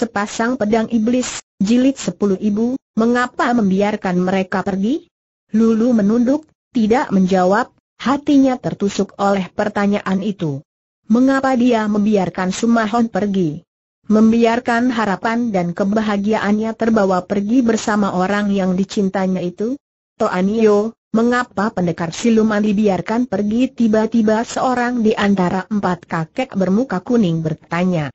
Sepasang pedang iblis, jilid sepuluh ibu, mengapa membiarkan mereka pergi? Lulu menunduk, tidak menjawab, hatinya tertusuk oleh pertanyaan itu. Mengapa dia membiarkan Sumahon pergi? Membiarkan harapan dan kebahagiaannya terbawa pergi bersama orang yang dicintanya itu? Toanio, mengapa pendekar siluman dibiarkan pergi tiba-tiba seorang di antara empat kakek bermuka kuning bertanya.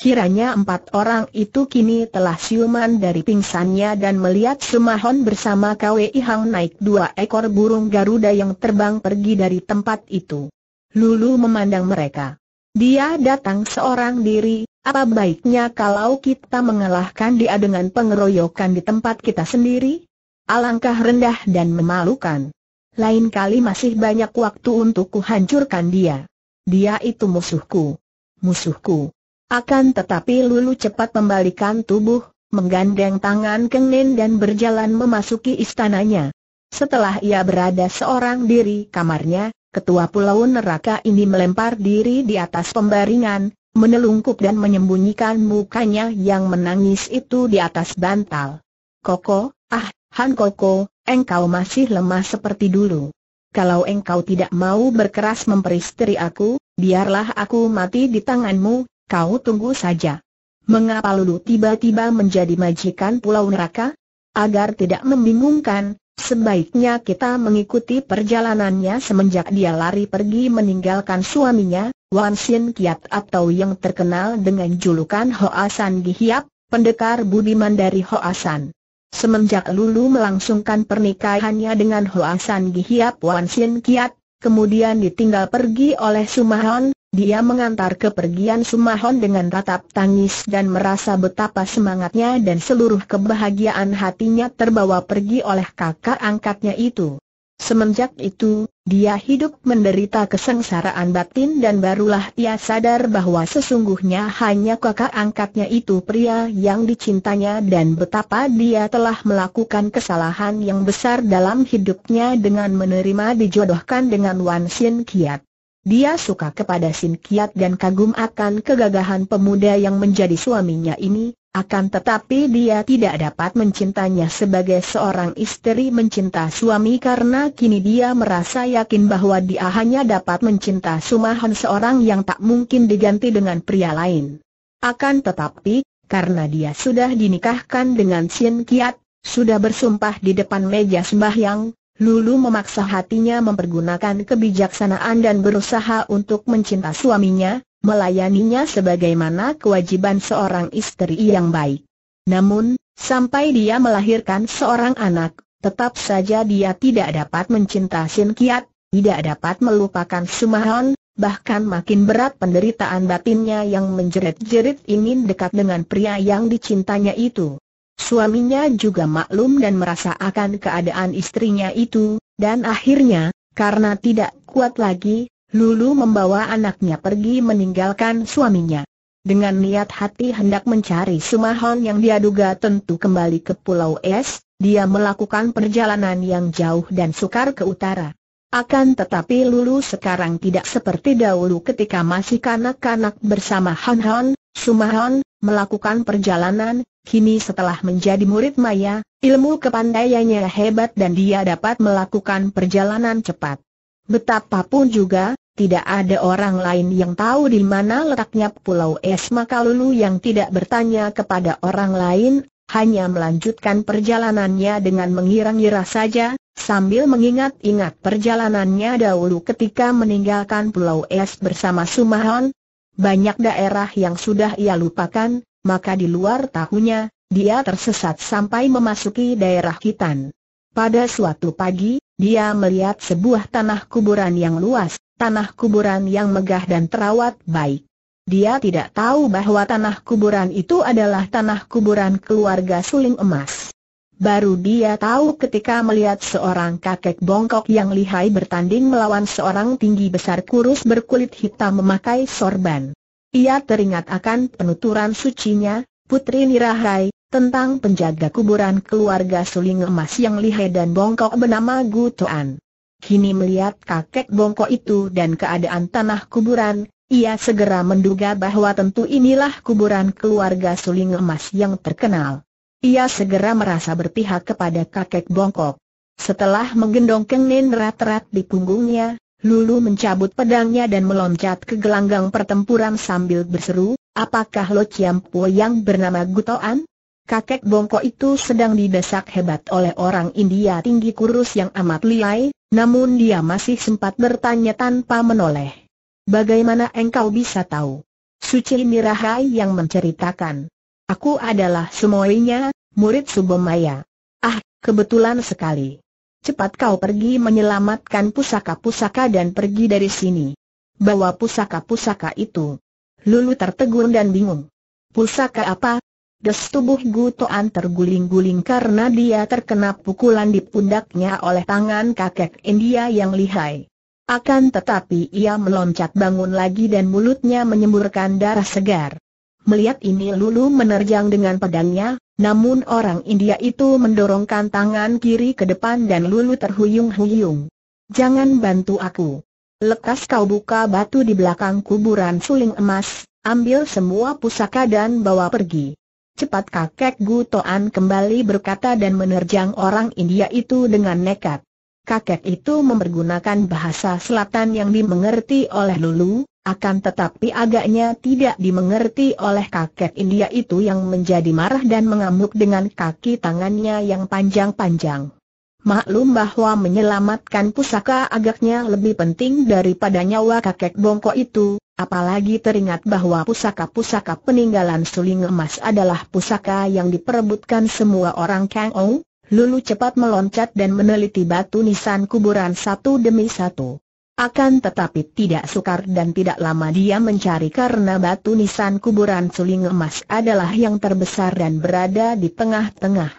Kiranya empat orang itu kini telah siuman dari pingsannya dan melihat Sumahon bersama Kwei Hang naik dua ekor burung Garuda yang terbang pergi dari tempat itu. Lulu memandang mereka. Dia datang seorang diri, apa baiknya kalau kita mengalahkan dia dengan pengeroyokan di tempat kita sendiri? Alangkah rendah dan memalukan. Lain kali masih banyak waktu untuk kuhancurkan dia. Dia itu musuhku. Musuhku. Akan tetapi Lulu cepat membalikan tubuh, menggandeng tangan Kengnin dan berjalan memasuki istananya. Setelah ia berada seorang diri kamarnya, ketua pulau neraka ini melempar diri di atas pembaringan, menelungkup dan menyembunyikan mukanya yang menangis itu di atas bantal. Koko, ah, Han Koko, engkau masih lemah seperti dulu. Kalau engkau tidak mau berkeras memperistri aku, biarlah aku mati di tanganmu, Kau tunggu saja. Mengapa Lulu tiba-tiba menjadi majikan pulau neraka? Agar tidak membingungkan, sebaiknya kita mengikuti perjalanannya semenjak dia lari pergi meninggalkan suaminya, Wan Xin Kiat atau yang terkenal dengan julukan Hoasan Gihiap, pendekar budiman dari Hoasan. Semenjak Lulu melangsungkan pernikahannya dengan Hoasan Gihiap Wan Xin Kiat, kemudian ditinggal pergi oleh Sumahon, dia mengantar kepergian Sumahon dengan tatap tangis dan merasa betapa semangatnya dan seluruh kebahagiaan hatinya terbawa pergi oleh kakak angkatnya itu. Semenjak itu, dia hidup menderita kesengsaraan batin dan barulah ia sadar bahwa sesungguhnya hanya kakak angkatnya itu pria yang dicintanya dan betapa dia telah melakukan kesalahan yang besar dalam hidupnya dengan menerima dijodohkan dengan Wan Xin Kiat. Dia suka kepada Sin Kiat dan kagum akan kegagahan pemuda yang menjadi suaminya ini, akan tetapi dia tidak dapat mencintanya sebagai seorang istri mencinta suami karena kini dia merasa yakin bahwa dia hanya dapat mencinta Sumahan seorang yang tak mungkin diganti dengan pria lain. Akan tetapi, karena dia sudah dinikahkan dengan Sin Kiat, sudah bersumpah di depan meja sembahyang, Lulu memaksa hatinya mempergunakan kebijaksanaan dan berusaha untuk mencinta suaminya, melayaninya sebagaimana kewajiban seorang istri yang baik. Namun, sampai dia melahirkan seorang anak, tetap saja dia tidak dapat mencinta Sin Kiat, tidak dapat melupakan Sumahon, bahkan makin berat penderitaan batinnya yang menjerit-jerit ingin dekat dengan pria yang dicintanya itu. Suaminya juga maklum dan merasa akan keadaan istrinya itu, dan akhirnya, karena tidak kuat lagi, Lulu membawa anaknya pergi meninggalkan suaminya. Dengan niat hati hendak mencari Sumahon yang dia duga tentu kembali ke Pulau Es, dia melakukan perjalanan yang jauh dan sukar ke utara. Akan tetapi Lulu sekarang tidak seperti dahulu ketika masih kanak-kanak bersama Han Han, Sumahon, melakukan perjalanan, kini setelah menjadi murid Maya, ilmu kepandaiannya hebat dan dia dapat melakukan perjalanan cepat. Betapapun juga, tidak ada orang lain yang tahu di mana letaknya Pulau Es Makalulu yang tidak bertanya kepada orang lain, hanya melanjutkan perjalanannya dengan mengira-ngira saja, sambil mengingat-ingat perjalanannya dahulu ketika meninggalkan Pulau Es bersama Sumahon, banyak daerah yang sudah ia lupakan, maka di luar tahunya, dia tersesat sampai memasuki daerah hitam. Pada suatu pagi, dia melihat sebuah tanah kuburan yang luas, tanah kuburan yang megah dan terawat baik. Dia tidak tahu bahwa tanah kuburan itu adalah tanah kuburan keluarga suling emas. Baru dia tahu ketika melihat seorang kakek bongkok yang lihai bertanding melawan seorang tinggi besar kurus berkulit hitam memakai sorban. Ia teringat akan penuturan sucinya, Putri Nirahai, tentang penjaga kuburan keluarga suling emas yang lihai dan bongkok bernama Gutoan. Kini melihat kakek bongkok itu dan keadaan tanah kuburan, ia segera menduga bahwa tentu inilah kuburan keluarga suling emas yang terkenal. Ia segera merasa berpihak kepada kakek bongkok. Setelah menggendong Kengnin rat-rat di punggungnya, Lulu mencabut pedangnya dan meloncat ke gelanggang pertempuran sambil berseru, apakah Lo Po yang bernama Gutoan? Kakek bongkok itu sedang didesak hebat oleh orang India tinggi kurus yang amat liai, namun dia masih sempat bertanya tanpa menoleh. Bagaimana engkau bisa tahu? Suci Mirahai yang menceritakan. Aku adalah semuanya, murid Subomaya. Ah, kebetulan sekali. Cepat kau pergi menyelamatkan pusaka-pusaka dan pergi dari sini. Bawa pusaka-pusaka itu. Lulu tertegun dan bingung. Pusaka apa? Des tubuh Gutoan terguling-guling karena dia terkena pukulan di pundaknya oleh tangan kakek India yang lihai. Akan tetapi ia meloncat bangun lagi dan mulutnya menyemburkan darah segar. Melihat ini Lulu menerjang dengan pedangnya, namun orang India itu mendorongkan tangan kiri ke depan dan Lulu terhuyung-huyung. Jangan bantu aku. Lekas kau buka batu di belakang kuburan suling emas, ambil semua pusaka dan bawa pergi. Cepat kakek Gutoan kembali berkata dan menerjang orang India itu dengan nekat. Kakek itu mempergunakan bahasa selatan yang dimengerti oleh Lulu, akan tetapi agaknya tidak dimengerti oleh kakek India itu yang menjadi marah dan mengamuk dengan kaki tangannya yang panjang-panjang. Maklum bahwa menyelamatkan pusaka agaknya lebih penting daripada nyawa kakek bongkok itu, apalagi teringat bahwa pusaka-pusaka peninggalan suling emas adalah pusaka yang diperebutkan semua orang Kang Ou, Lulu cepat meloncat dan meneliti batu nisan kuburan satu demi satu. Akan tetapi tidak sukar dan tidak lama dia mencari karena batu nisan kuburan suling emas adalah yang terbesar dan berada di tengah-tengah.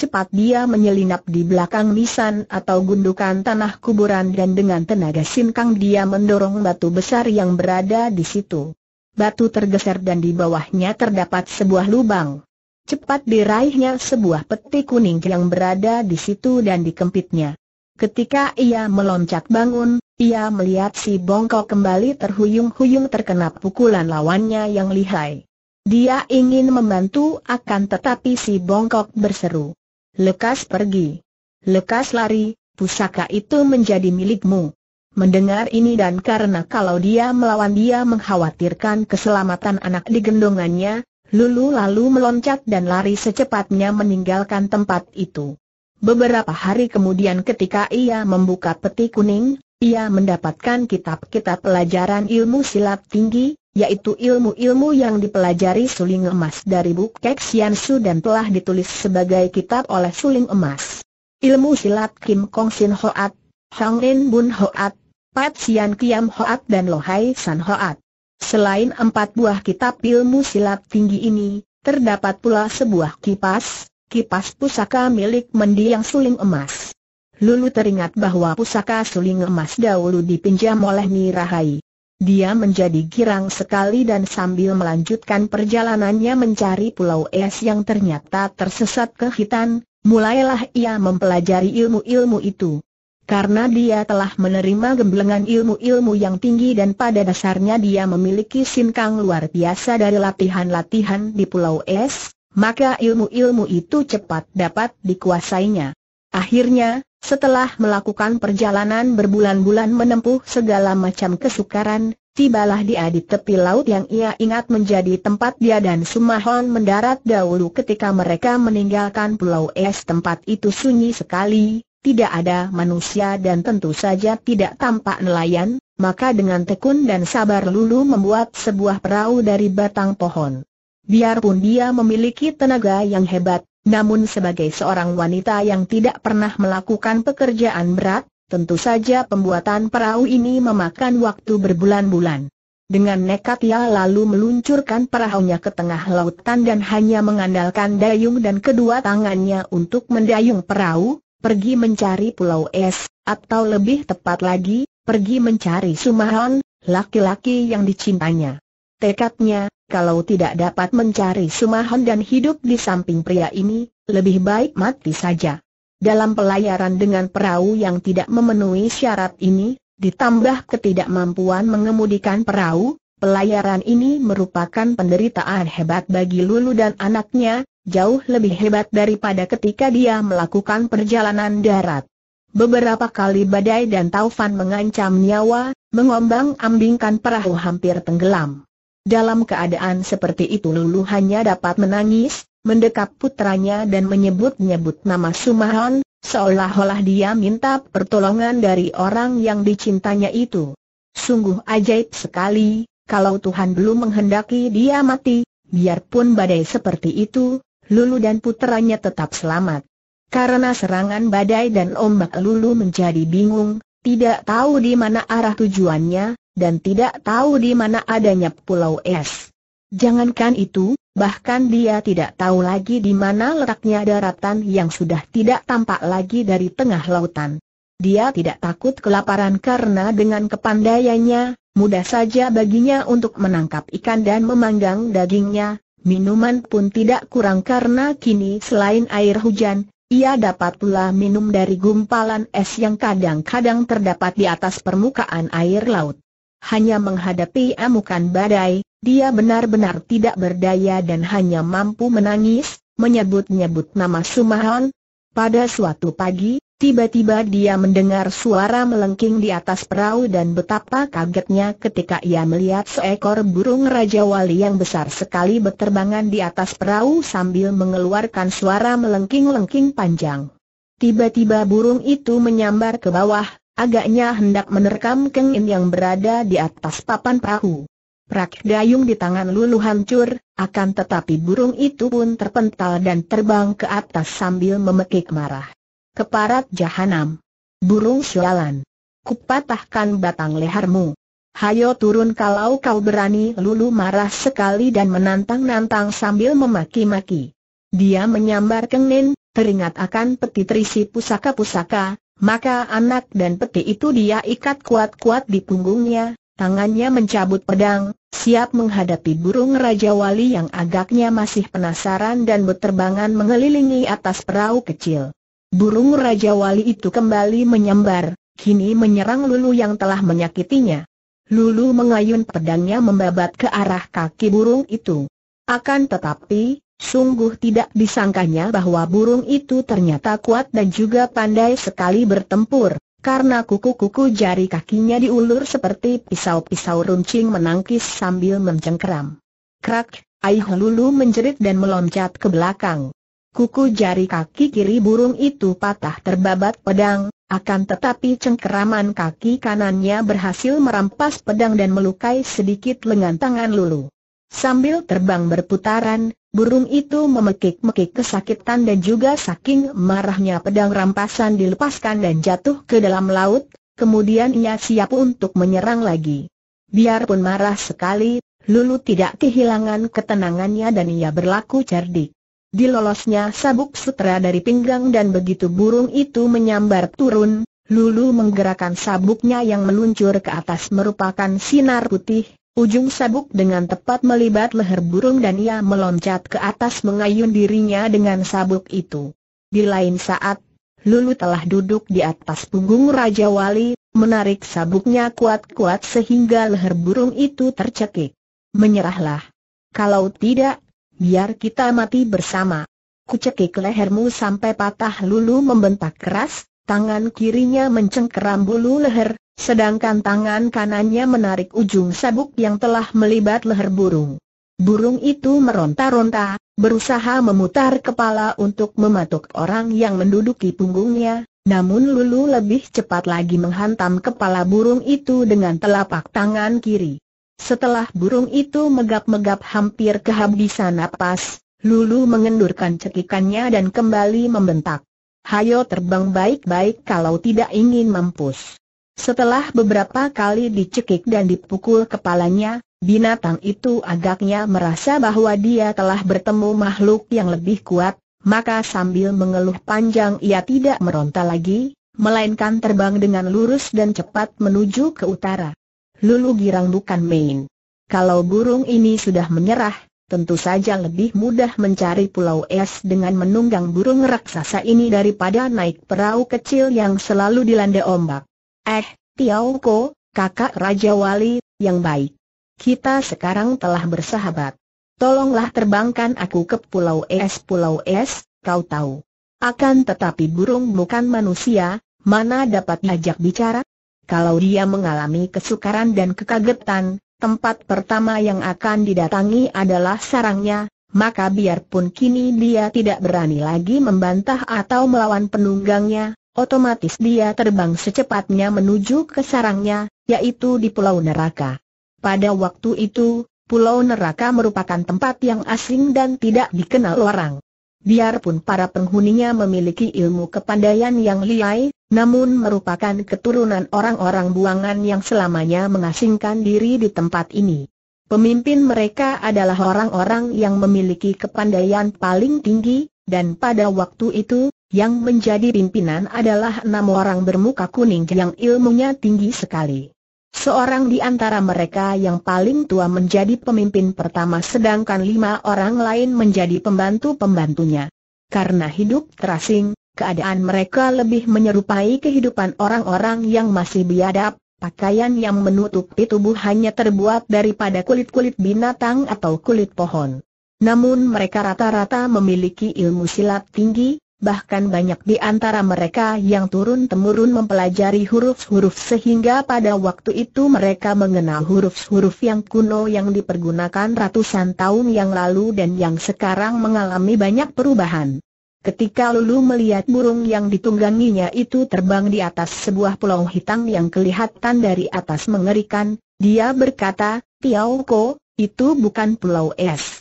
Cepat dia menyelinap di belakang nisan atau gundukan tanah kuburan dan dengan tenaga sinkang dia mendorong batu besar yang berada di situ. Batu tergeser dan di bawahnya terdapat sebuah lubang. Cepat diraihnya sebuah peti kuning yang berada di situ dan dikempitnya. Ketika ia meloncat bangun, ia melihat si bongkok kembali terhuyung-huyung terkena pukulan lawannya yang lihai. Dia ingin membantu akan tetapi si Bongkok berseru. Lekas pergi. Lekas lari, pusaka itu menjadi milikmu. Mendengar ini dan karena kalau dia melawan dia mengkhawatirkan keselamatan anak di gendongannya, Lulu lalu meloncat dan lari secepatnya meninggalkan tempat itu. Beberapa hari kemudian ketika ia membuka peti kuning, ia mendapatkan kitab-kitab pelajaran ilmu silat tinggi, yaitu ilmu-ilmu yang dipelajari suling emas dari Sian Su dan telah ditulis sebagai kitab oleh suling emas. Ilmu silat Kim Kong Sin Hoat, Hang In Bun Hoat, Pat Sian Kiam Hoat dan Lo Hai San Hoat. Selain empat buah kitab ilmu silat tinggi ini, terdapat pula sebuah kipas, kipas pusaka milik mendiang suling emas. Lulu teringat bahwa pusaka suling emas dahulu dipinjam oleh Mirahai. Dia menjadi girang sekali dan sambil melanjutkan perjalanannya mencari pulau es yang ternyata tersesat ke hitan, mulailah ia mempelajari ilmu-ilmu itu. Karena dia telah menerima gemblengan ilmu-ilmu yang tinggi dan pada dasarnya dia memiliki sinkang luar biasa dari latihan-latihan di Pulau Es, maka ilmu-ilmu itu cepat dapat dikuasainya. Akhirnya, setelah melakukan perjalanan berbulan-bulan menempuh segala macam kesukaran, tibalah dia di tepi laut yang ia ingat menjadi tempat dia dan Sumahon mendarat dahulu ketika mereka meninggalkan pulau es tempat itu sunyi sekali, tidak ada manusia dan tentu saja tidak tampak nelayan, maka dengan tekun dan sabar Lulu membuat sebuah perahu dari batang pohon. Biarpun dia memiliki tenaga yang hebat, namun sebagai seorang wanita yang tidak pernah melakukan pekerjaan berat, tentu saja pembuatan perahu ini memakan waktu berbulan-bulan. Dengan nekat ia lalu meluncurkan perahunya ke tengah lautan dan hanya mengandalkan dayung dan kedua tangannya untuk mendayung perahu, pergi mencari pulau es, atau lebih tepat lagi, pergi mencari Sumahon, laki-laki yang dicintanya. Tekadnya, kalau tidak dapat mencari sumahan dan hidup di samping pria ini, lebih baik mati saja. Dalam pelayaran dengan perahu yang tidak memenuhi syarat ini, ditambah ketidakmampuan mengemudikan perahu, pelayaran ini merupakan penderitaan hebat bagi Lulu dan anaknya, jauh lebih hebat daripada ketika dia melakukan perjalanan darat. Beberapa kali badai dan taufan mengancam nyawa, mengombang-ambingkan perahu hampir tenggelam. Dalam keadaan seperti itu Lulu hanya dapat menangis, mendekap putranya dan menyebut-nyebut nama Sumahon, seolah-olah dia minta pertolongan dari orang yang dicintanya itu. Sungguh ajaib sekali, kalau Tuhan belum menghendaki dia mati, biarpun badai seperti itu, Lulu dan putranya tetap selamat. Karena serangan badai dan ombak Lulu menjadi bingung, tidak tahu di mana arah tujuannya, dan tidak tahu di mana adanya pulau es. Jangankan itu, bahkan dia tidak tahu lagi di mana letaknya daratan yang sudah tidak tampak lagi dari tengah lautan. Dia tidak takut kelaparan karena dengan kepandaiannya, mudah saja baginya untuk menangkap ikan dan memanggang dagingnya, minuman pun tidak kurang karena kini selain air hujan, ia dapat pula minum dari gumpalan es yang kadang-kadang terdapat di atas permukaan air laut hanya menghadapi amukan badai, dia benar-benar tidak berdaya dan hanya mampu menangis, menyebut-nyebut nama Sumahon. Pada suatu pagi, tiba-tiba dia mendengar suara melengking di atas perahu dan betapa kagetnya ketika ia melihat seekor burung Raja Wali yang besar sekali berterbangan di atas perahu sambil mengeluarkan suara melengking-lengking panjang. Tiba-tiba burung itu menyambar ke bawah, Agaknya hendak menerkam kengin yang berada di atas papan perahu. Prak dayung di tangan Lulu hancur, akan tetapi burung itu pun terpental dan terbang ke atas sambil memekik marah. Keparat jahanam. Burung sialan. Kupatahkan batang lehermu. Hayo turun kalau kau berani Lulu marah sekali dan menantang-nantang sambil memaki-maki. Dia menyambar kengin, teringat akan peti terisi pusaka-pusaka, maka anak dan peti itu dia ikat kuat-kuat di punggungnya, tangannya mencabut pedang, siap menghadapi burung Raja Wali yang agaknya masih penasaran dan berterbangan mengelilingi atas perahu kecil. Burung Raja Wali itu kembali menyambar, kini menyerang Lulu yang telah menyakitinya. Lulu mengayun pedangnya membabat ke arah kaki burung itu. Akan tetapi, Sungguh tidak disangkanya bahwa burung itu ternyata kuat dan juga pandai sekali bertempur, karena kuku-kuku jari kakinya diulur seperti pisau-pisau runcing menangkis sambil mencengkeram. Krak, Aih, Lulu menjerit dan meloncat ke belakang. Kuku jari kaki kiri burung itu patah terbabat pedang, akan tetapi cengkeraman kaki kanannya berhasil merampas pedang dan melukai sedikit lengan tangan Lulu. Sambil terbang berputaran, Burung itu memekik-mekik kesakitan dan juga saking marahnya pedang rampasan dilepaskan dan jatuh ke dalam laut, kemudian ia siap untuk menyerang lagi. Biarpun marah sekali, Lulu tidak kehilangan ketenangannya dan ia berlaku cerdik. Dilolosnya sabuk sutra dari pinggang dan begitu burung itu menyambar turun, Lulu menggerakkan sabuknya yang meluncur ke atas merupakan sinar putih, Ujung sabuk dengan tepat melibat leher burung dan ia meloncat ke atas mengayun dirinya dengan sabuk itu. Di lain saat, Lulu telah duduk di atas punggung Raja Wali, menarik sabuknya kuat-kuat sehingga leher burung itu tercekik. Menyerahlah. Kalau tidak, biar kita mati bersama. Kucekik lehermu sampai patah Lulu membentak keras, tangan kirinya mencengkeram bulu leher, Sedangkan tangan kanannya menarik ujung sabuk yang telah melibat leher burung. Burung itu meronta-ronta, berusaha memutar kepala untuk mematuk orang yang menduduki punggungnya, namun Lulu lebih cepat lagi menghantam kepala burung itu dengan telapak tangan kiri. Setelah burung itu megap-megap hampir kehabisan napas, Lulu mengendurkan cekikannya dan kembali membentak. Hayo terbang baik-baik kalau tidak ingin mampus. Setelah beberapa kali dicekik dan dipukul kepalanya, binatang itu agaknya merasa bahwa dia telah bertemu makhluk yang lebih kuat, maka sambil mengeluh panjang ia tidak meronta lagi, melainkan terbang dengan lurus dan cepat menuju ke utara. Lulu girang bukan main. Kalau burung ini sudah menyerah, tentu saja lebih mudah mencari pulau es dengan menunggang burung raksasa ini daripada naik perahu kecil yang selalu dilanda ombak. Eh, Tiaoko, kakak Raja Wali, yang baik. Kita sekarang telah bersahabat. Tolonglah terbangkan aku ke Pulau Es Pulau Es, kau tahu. Akan tetapi burung bukan manusia, mana dapat diajak bicara? Kalau dia mengalami kesukaran dan kekagetan, tempat pertama yang akan didatangi adalah sarangnya, maka biarpun kini dia tidak berani lagi membantah atau melawan penunggangnya, Otomatis dia terbang secepatnya menuju ke sarangnya, yaitu di Pulau Neraka. Pada waktu itu, Pulau Neraka merupakan tempat yang asing dan tidak dikenal orang. Biarpun para penghuninya memiliki ilmu kepandaian yang liai, namun merupakan keturunan orang-orang buangan yang selamanya mengasingkan diri di tempat ini. Pemimpin mereka adalah orang-orang yang memiliki kepandaian paling tinggi, dan pada waktu itu, yang menjadi pimpinan adalah enam orang bermuka kuning yang ilmunya tinggi sekali. Seorang di antara mereka yang paling tua menjadi pemimpin pertama sedangkan lima orang lain menjadi pembantu-pembantunya. Karena hidup terasing, keadaan mereka lebih menyerupai kehidupan orang-orang yang masih biadab, pakaian yang menutupi tubuh hanya terbuat daripada kulit-kulit binatang atau kulit pohon. Namun mereka rata-rata memiliki ilmu silat tinggi, bahkan banyak di antara mereka yang turun-temurun mempelajari huruf-huruf sehingga pada waktu itu mereka mengenal huruf-huruf yang kuno yang dipergunakan ratusan tahun yang lalu dan yang sekarang mengalami banyak perubahan. Ketika Lulu melihat burung yang ditungganginya itu terbang di atas sebuah pulau hitam yang kelihatan dari atas mengerikan, dia berkata, Tiao itu bukan pulau es.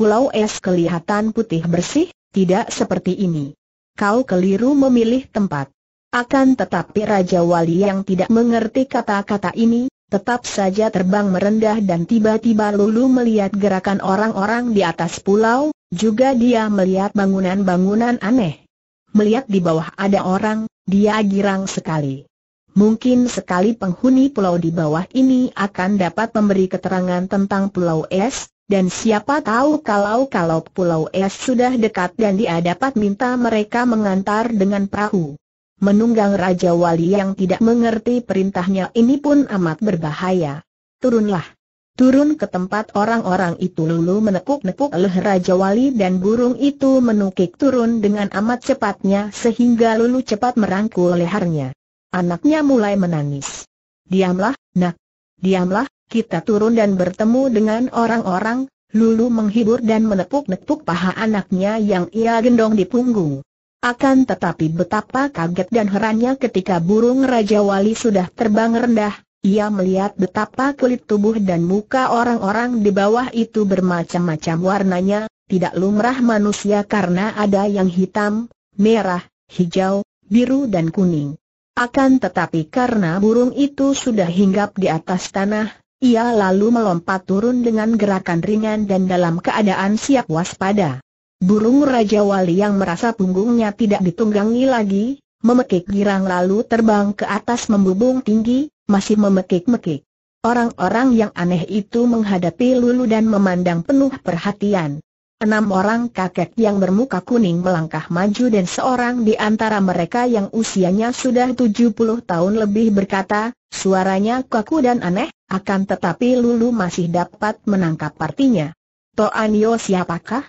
Pulau es kelihatan putih bersih, tidak seperti ini. Kau keliru memilih tempat. Akan tetapi Raja Wali yang tidak mengerti kata-kata ini, tetap saja terbang merendah dan tiba-tiba lulu melihat gerakan orang-orang di atas pulau, juga dia melihat bangunan-bangunan aneh. Melihat di bawah ada orang, dia girang sekali. Mungkin sekali penghuni pulau di bawah ini akan dapat memberi keterangan tentang pulau es, dan siapa tahu kalau-kalau Pulau Es sudah dekat dan dia dapat minta mereka mengantar dengan perahu. Menunggang Raja Wali yang tidak mengerti perintahnya ini pun amat berbahaya. Turunlah. Turun ke tempat orang-orang itu lulu menekuk-nekuk leh Raja Wali dan burung itu menukik turun dengan amat cepatnya sehingga lulu cepat merangkul lehernya. Anaknya mulai menangis. Diamlah, nak. Diamlah, kita turun dan bertemu dengan orang-orang, Lulu menghibur dan menepuk-nepuk paha anaknya yang ia gendong di punggung. Akan tetapi betapa kaget dan herannya ketika burung Raja Wali sudah terbang rendah, ia melihat betapa kulit tubuh dan muka orang-orang di bawah itu bermacam-macam warnanya, tidak lumrah manusia karena ada yang hitam, merah, hijau, biru dan kuning. Akan tetapi karena burung itu sudah hinggap di atas tanah, ia lalu melompat turun dengan gerakan ringan dan dalam keadaan siap waspada. Burung Raja Wali yang merasa punggungnya tidak ditunggangi lagi, memekik girang lalu terbang ke atas membubung tinggi, masih memekik-mekik. Orang-orang yang aneh itu menghadapi Lulu dan memandang penuh perhatian. Enam orang kakek yang bermuka kuning melangkah maju dan seorang di antara mereka yang usianya sudah 70 tahun lebih berkata, suaranya kaku dan aneh, akan tetapi Lulu masih dapat menangkap artinya. Toan Yo siapakah?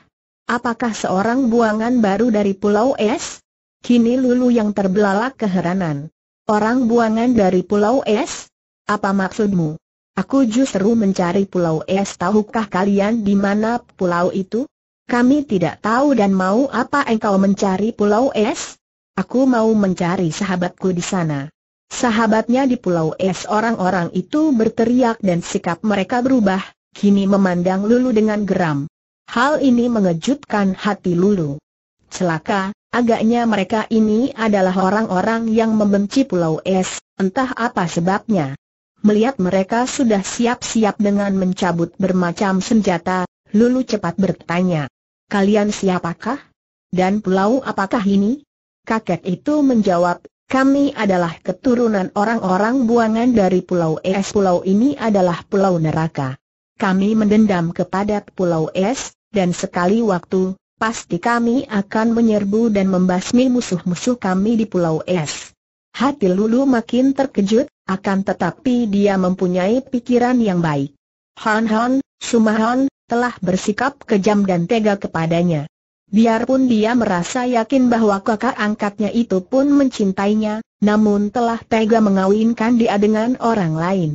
Apakah seorang buangan baru dari Pulau Es? Kini Lulu yang terbelalak keheranan. Orang buangan dari Pulau Es? Apa maksudmu? Aku justru mencari Pulau Es tahukah kalian di mana pulau itu? Kami tidak tahu dan mau apa engkau mencari Pulau Es? Aku mau mencari sahabatku di sana. Sahabatnya di Pulau Es orang-orang itu berteriak dan sikap mereka berubah, kini memandang Lulu dengan geram. Hal ini mengejutkan hati Lulu. Celaka, agaknya mereka ini adalah orang-orang yang membenci Pulau Es, entah apa sebabnya. Melihat mereka sudah siap-siap dengan mencabut bermacam senjata, Lulu cepat bertanya, kalian siapakah? Dan pulau apakah ini? Kakek itu menjawab, kami adalah keturunan orang-orang buangan dari Pulau Es. Pulau ini adalah pulau neraka. Kami mendendam kepada Pulau Es, dan sekali waktu, pasti kami akan menyerbu dan membasmi musuh-musuh kami di Pulau Es. Hati Lulu makin terkejut, akan tetapi dia mempunyai pikiran yang baik. Han Han, Sumahon, telah bersikap kejam dan tega kepadanya. Biarpun dia merasa yakin bahwa kakak angkatnya itu pun mencintainya, namun telah tega mengawinkan dia dengan orang lain.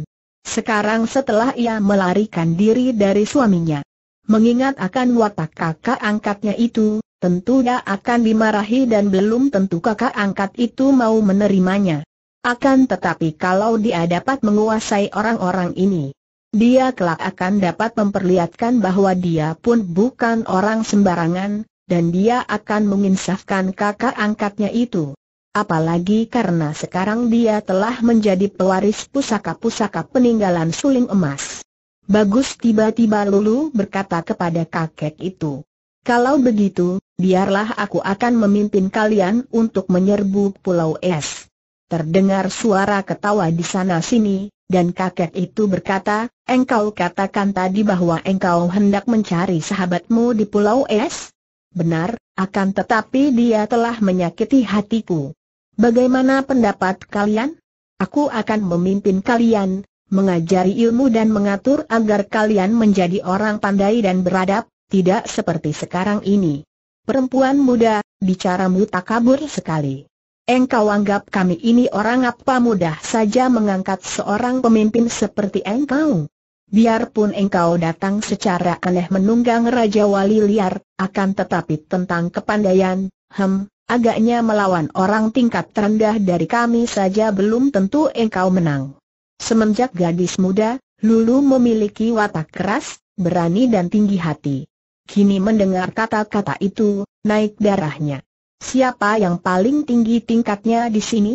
Sekarang setelah ia melarikan diri dari suaminya, mengingat akan watak kakak angkatnya itu, tentu dia akan dimarahi dan belum tentu kakak angkat itu mau menerimanya. Akan tetapi kalau dia dapat menguasai orang-orang ini, dia kelak akan dapat memperlihatkan bahwa dia pun bukan orang sembarangan, dan dia akan menginsafkan kakak angkatnya itu. Apalagi karena sekarang dia telah menjadi pewaris pusaka-pusaka peninggalan suling emas. Bagus tiba-tiba Lulu berkata kepada kakek itu. Kalau begitu, biarlah aku akan memimpin kalian untuk menyerbu Pulau Es. Terdengar suara ketawa di sana-sini, dan kakek itu berkata, engkau katakan tadi bahwa engkau hendak mencari sahabatmu di Pulau Es? Benar, akan tetapi dia telah menyakiti hatiku. Bagaimana pendapat kalian? Aku akan memimpin kalian, mengajari ilmu dan mengatur agar kalian menjadi orang pandai dan beradab, tidak seperti sekarang ini. Perempuan muda, bicaramu tak kabur sekali. Engkau anggap kami ini orang apa mudah saja mengangkat seorang pemimpin seperti engkau? Biarpun engkau datang secara aneh menunggang Raja Wali liar, akan tetapi tentang kepandaian, hem, agaknya melawan orang tingkat terendah dari kami saja belum tentu engkau menang. Semenjak gadis muda, Lulu memiliki watak keras, berani dan tinggi hati. Kini mendengar kata-kata itu, naik darahnya. Siapa yang paling tinggi tingkatnya di sini?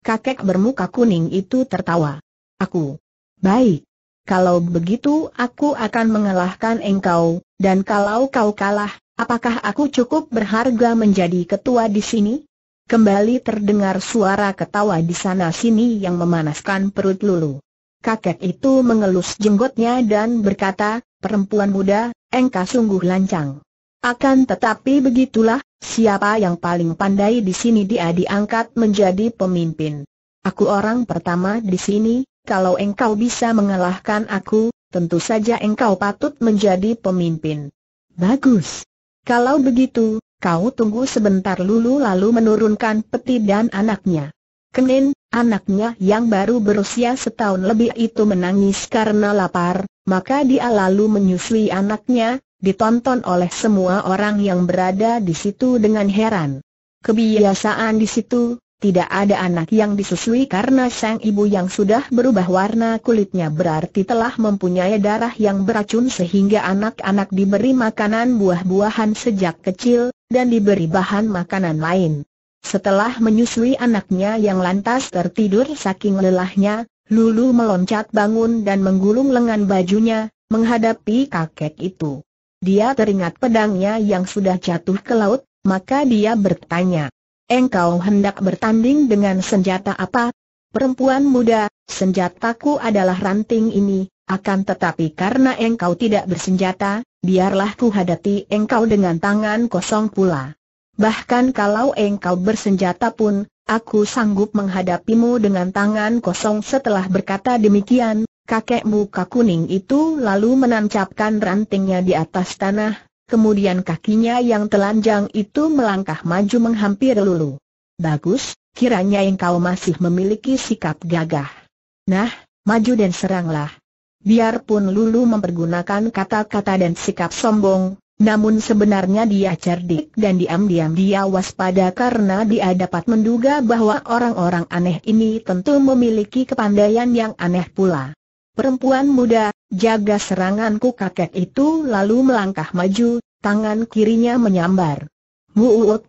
Kakek bermuka kuning itu tertawa. Aku. Baik. Kalau begitu aku akan mengalahkan engkau, dan kalau kau kalah, apakah aku cukup berharga menjadi ketua di sini? Kembali terdengar suara ketawa di sana-sini yang memanaskan perut Lulu. Kakek itu mengelus jenggotnya dan berkata, perempuan muda, engkau sungguh lancang. Akan tetapi begitulah, Siapa yang paling pandai di sini dia diangkat menjadi pemimpin. Aku orang pertama di sini, kalau engkau bisa mengalahkan aku, tentu saja engkau patut menjadi pemimpin. Bagus. Kalau begitu, kau tunggu sebentar Lulu lalu menurunkan peti dan anaknya. Kenin, anaknya yang baru berusia setahun lebih itu menangis karena lapar, maka dia lalu menyusui anaknya, ditonton oleh semua orang yang berada di situ dengan heran. Kebiasaan di situ, tidak ada anak yang disusui karena sang ibu yang sudah berubah warna kulitnya berarti telah mempunyai darah yang beracun sehingga anak-anak diberi makanan buah-buahan sejak kecil, dan diberi bahan makanan lain. Setelah menyusui anaknya yang lantas tertidur saking lelahnya, Lulu meloncat bangun dan menggulung lengan bajunya, menghadapi kakek itu. Dia teringat pedangnya yang sudah jatuh ke laut, maka dia bertanya. Engkau hendak bertanding dengan senjata apa? Perempuan muda, senjataku adalah ranting ini, akan tetapi karena engkau tidak bersenjata, biarlah ku hadapi engkau dengan tangan kosong pula. Bahkan kalau engkau bersenjata pun, aku sanggup menghadapimu dengan tangan kosong setelah berkata demikian, kakek muka kuning itu lalu menancapkan rantingnya di atas tanah, kemudian kakinya yang telanjang itu melangkah maju menghampiri Lulu. Bagus, kiranya engkau masih memiliki sikap gagah. Nah, maju dan seranglah. Biarpun Lulu mempergunakan kata-kata dan sikap sombong, namun sebenarnya dia cerdik dan diam-diam dia waspada karena dia dapat menduga bahwa orang-orang aneh ini tentu memiliki kepandaian yang aneh pula. Perempuan muda, jaga seranganku kakek itu lalu melangkah maju, tangan kirinya menyambar. Muut!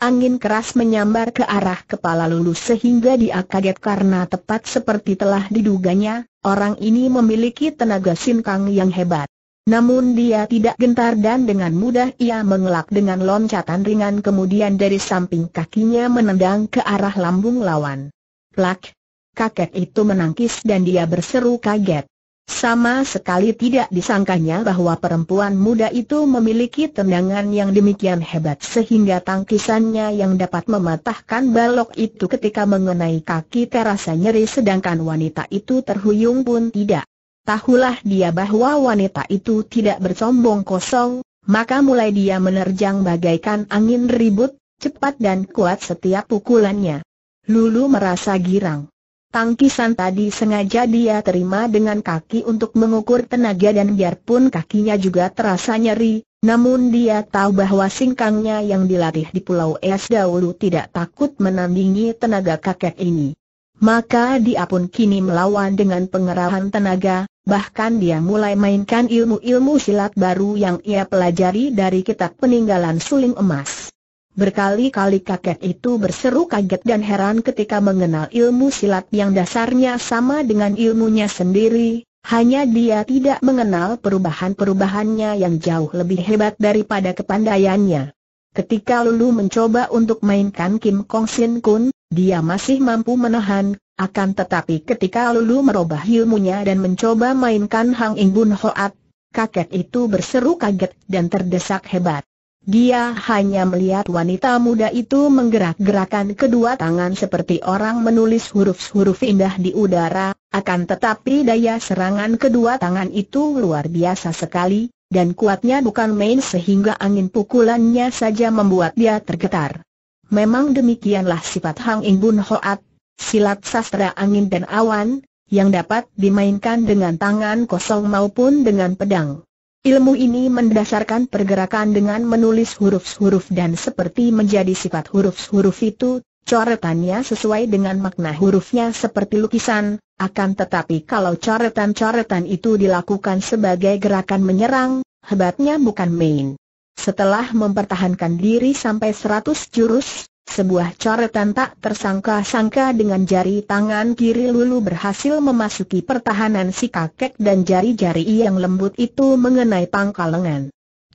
Angin keras menyambar ke arah kepala Lulu sehingga dia kaget karena tepat seperti telah diduganya, orang ini memiliki tenaga sinkang yang hebat. Namun dia tidak gentar dan dengan mudah ia mengelak dengan loncatan ringan kemudian dari samping kakinya menendang ke arah lambung lawan. Plak! kakek itu menangkis dan dia berseru kaget. Sama sekali tidak disangkanya bahwa perempuan muda itu memiliki tendangan yang demikian hebat sehingga tangkisannya yang dapat mematahkan balok itu ketika mengenai kaki terasa nyeri sedangkan wanita itu terhuyung pun tidak. Tahulah dia bahwa wanita itu tidak bersombong kosong, maka mulai dia menerjang bagaikan angin ribut, cepat dan kuat setiap pukulannya. Lulu merasa girang. Tangkisan tadi sengaja dia terima dengan kaki untuk mengukur tenaga dan biarpun kakinya juga terasa nyeri, namun dia tahu bahwa singkangnya yang dilatih di Pulau Es dahulu tidak takut menandingi tenaga kakek ini. Maka dia pun kini melawan dengan pengerahan tenaga, bahkan dia mulai mainkan ilmu-ilmu silat baru yang ia pelajari dari kitab peninggalan suling emas. Berkali-kali kakek itu berseru kaget dan heran ketika mengenal ilmu silat yang dasarnya sama dengan ilmunya sendiri, hanya dia tidak mengenal perubahan-perubahannya yang jauh lebih hebat daripada kepandaiannya. Ketika Lulu mencoba untuk mainkan Kim Kong Sin Kun, dia masih mampu menahan, akan tetapi ketika Lulu merubah ilmunya dan mencoba mainkan Hang Ing Bun Hoat, kakek itu berseru kaget dan terdesak hebat. Dia hanya melihat wanita muda itu menggerak-gerakan kedua tangan seperti orang menulis huruf-huruf indah di udara, akan tetapi daya serangan kedua tangan itu luar biasa sekali, dan kuatnya bukan main sehingga angin pukulannya saja membuat dia tergetar. Memang demikianlah sifat Hang In Bun Hoat, silat sastra angin dan awan, yang dapat dimainkan dengan tangan kosong maupun dengan pedang. Ilmu ini mendasarkan pergerakan dengan menulis huruf-huruf dan seperti menjadi sifat huruf-huruf itu, coretannya sesuai dengan makna hurufnya seperti lukisan, akan tetapi kalau coretan-coretan itu dilakukan sebagai gerakan menyerang, hebatnya bukan main. Setelah mempertahankan diri sampai 100 jurus, sebuah coretan tak tersangka-sangka dengan jari tangan kiri Lulu berhasil memasuki pertahanan si kakek dan jari-jari yang lembut itu mengenai pangkal lengan.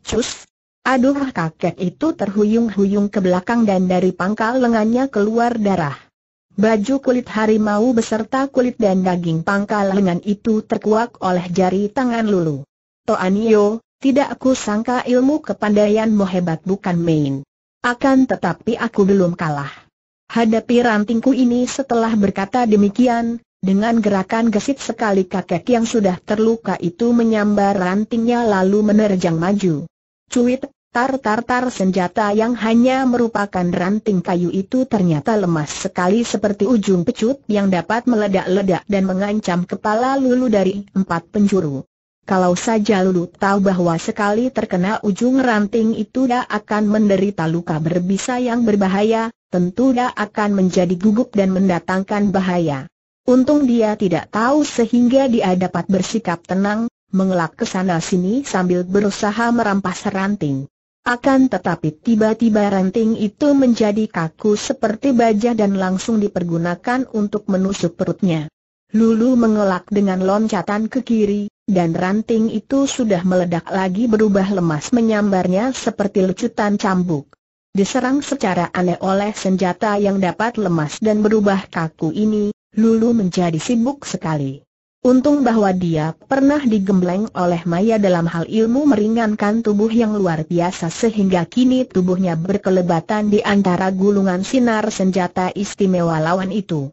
Cus! Aduh kakek itu terhuyung-huyung ke belakang dan dari pangkal lengannya keluar darah. Baju kulit harimau beserta kulit dan daging pangkal lengan itu terkuak oleh jari tangan Lulu. Toanio, tidak aku sangka ilmu kepandaianmu hebat bukan main. Akan tetapi aku belum kalah. Hadapi rantingku ini setelah berkata demikian, dengan gerakan gesit sekali kakek yang sudah terluka itu menyambar rantingnya lalu menerjang maju. Cuit, tar-tar-tar senjata yang hanya merupakan ranting kayu itu ternyata lemas sekali seperti ujung pecut yang dapat meledak-ledak dan mengancam kepala lulu dari empat penjuru. Kalau saja Lulu tahu bahwa sekali terkena ujung ranting itu dia akan menderita luka berbisa yang berbahaya, tentu dia akan menjadi gugup dan mendatangkan bahaya. Untung dia tidak tahu sehingga dia dapat bersikap tenang, mengelak ke sana sini sambil berusaha merampas ranting. Akan tetapi tiba-tiba ranting itu menjadi kaku seperti baja dan langsung dipergunakan untuk menusuk perutnya. Lulu mengelak dengan loncatan ke kiri, dan ranting itu sudah meledak lagi berubah lemas menyambarnya seperti lecutan cambuk. Diserang secara aneh oleh senjata yang dapat lemas dan berubah kaku ini, Lulu menjadi sibuk sekali. Untung bahwa dia pernah digembleng oleh Maya dalam hal ilmu meringankan tubuh yang luar biasa sehingga kini tubuhnya berkelebatan di antara gulungan sinar senjata istimewa lawan itu.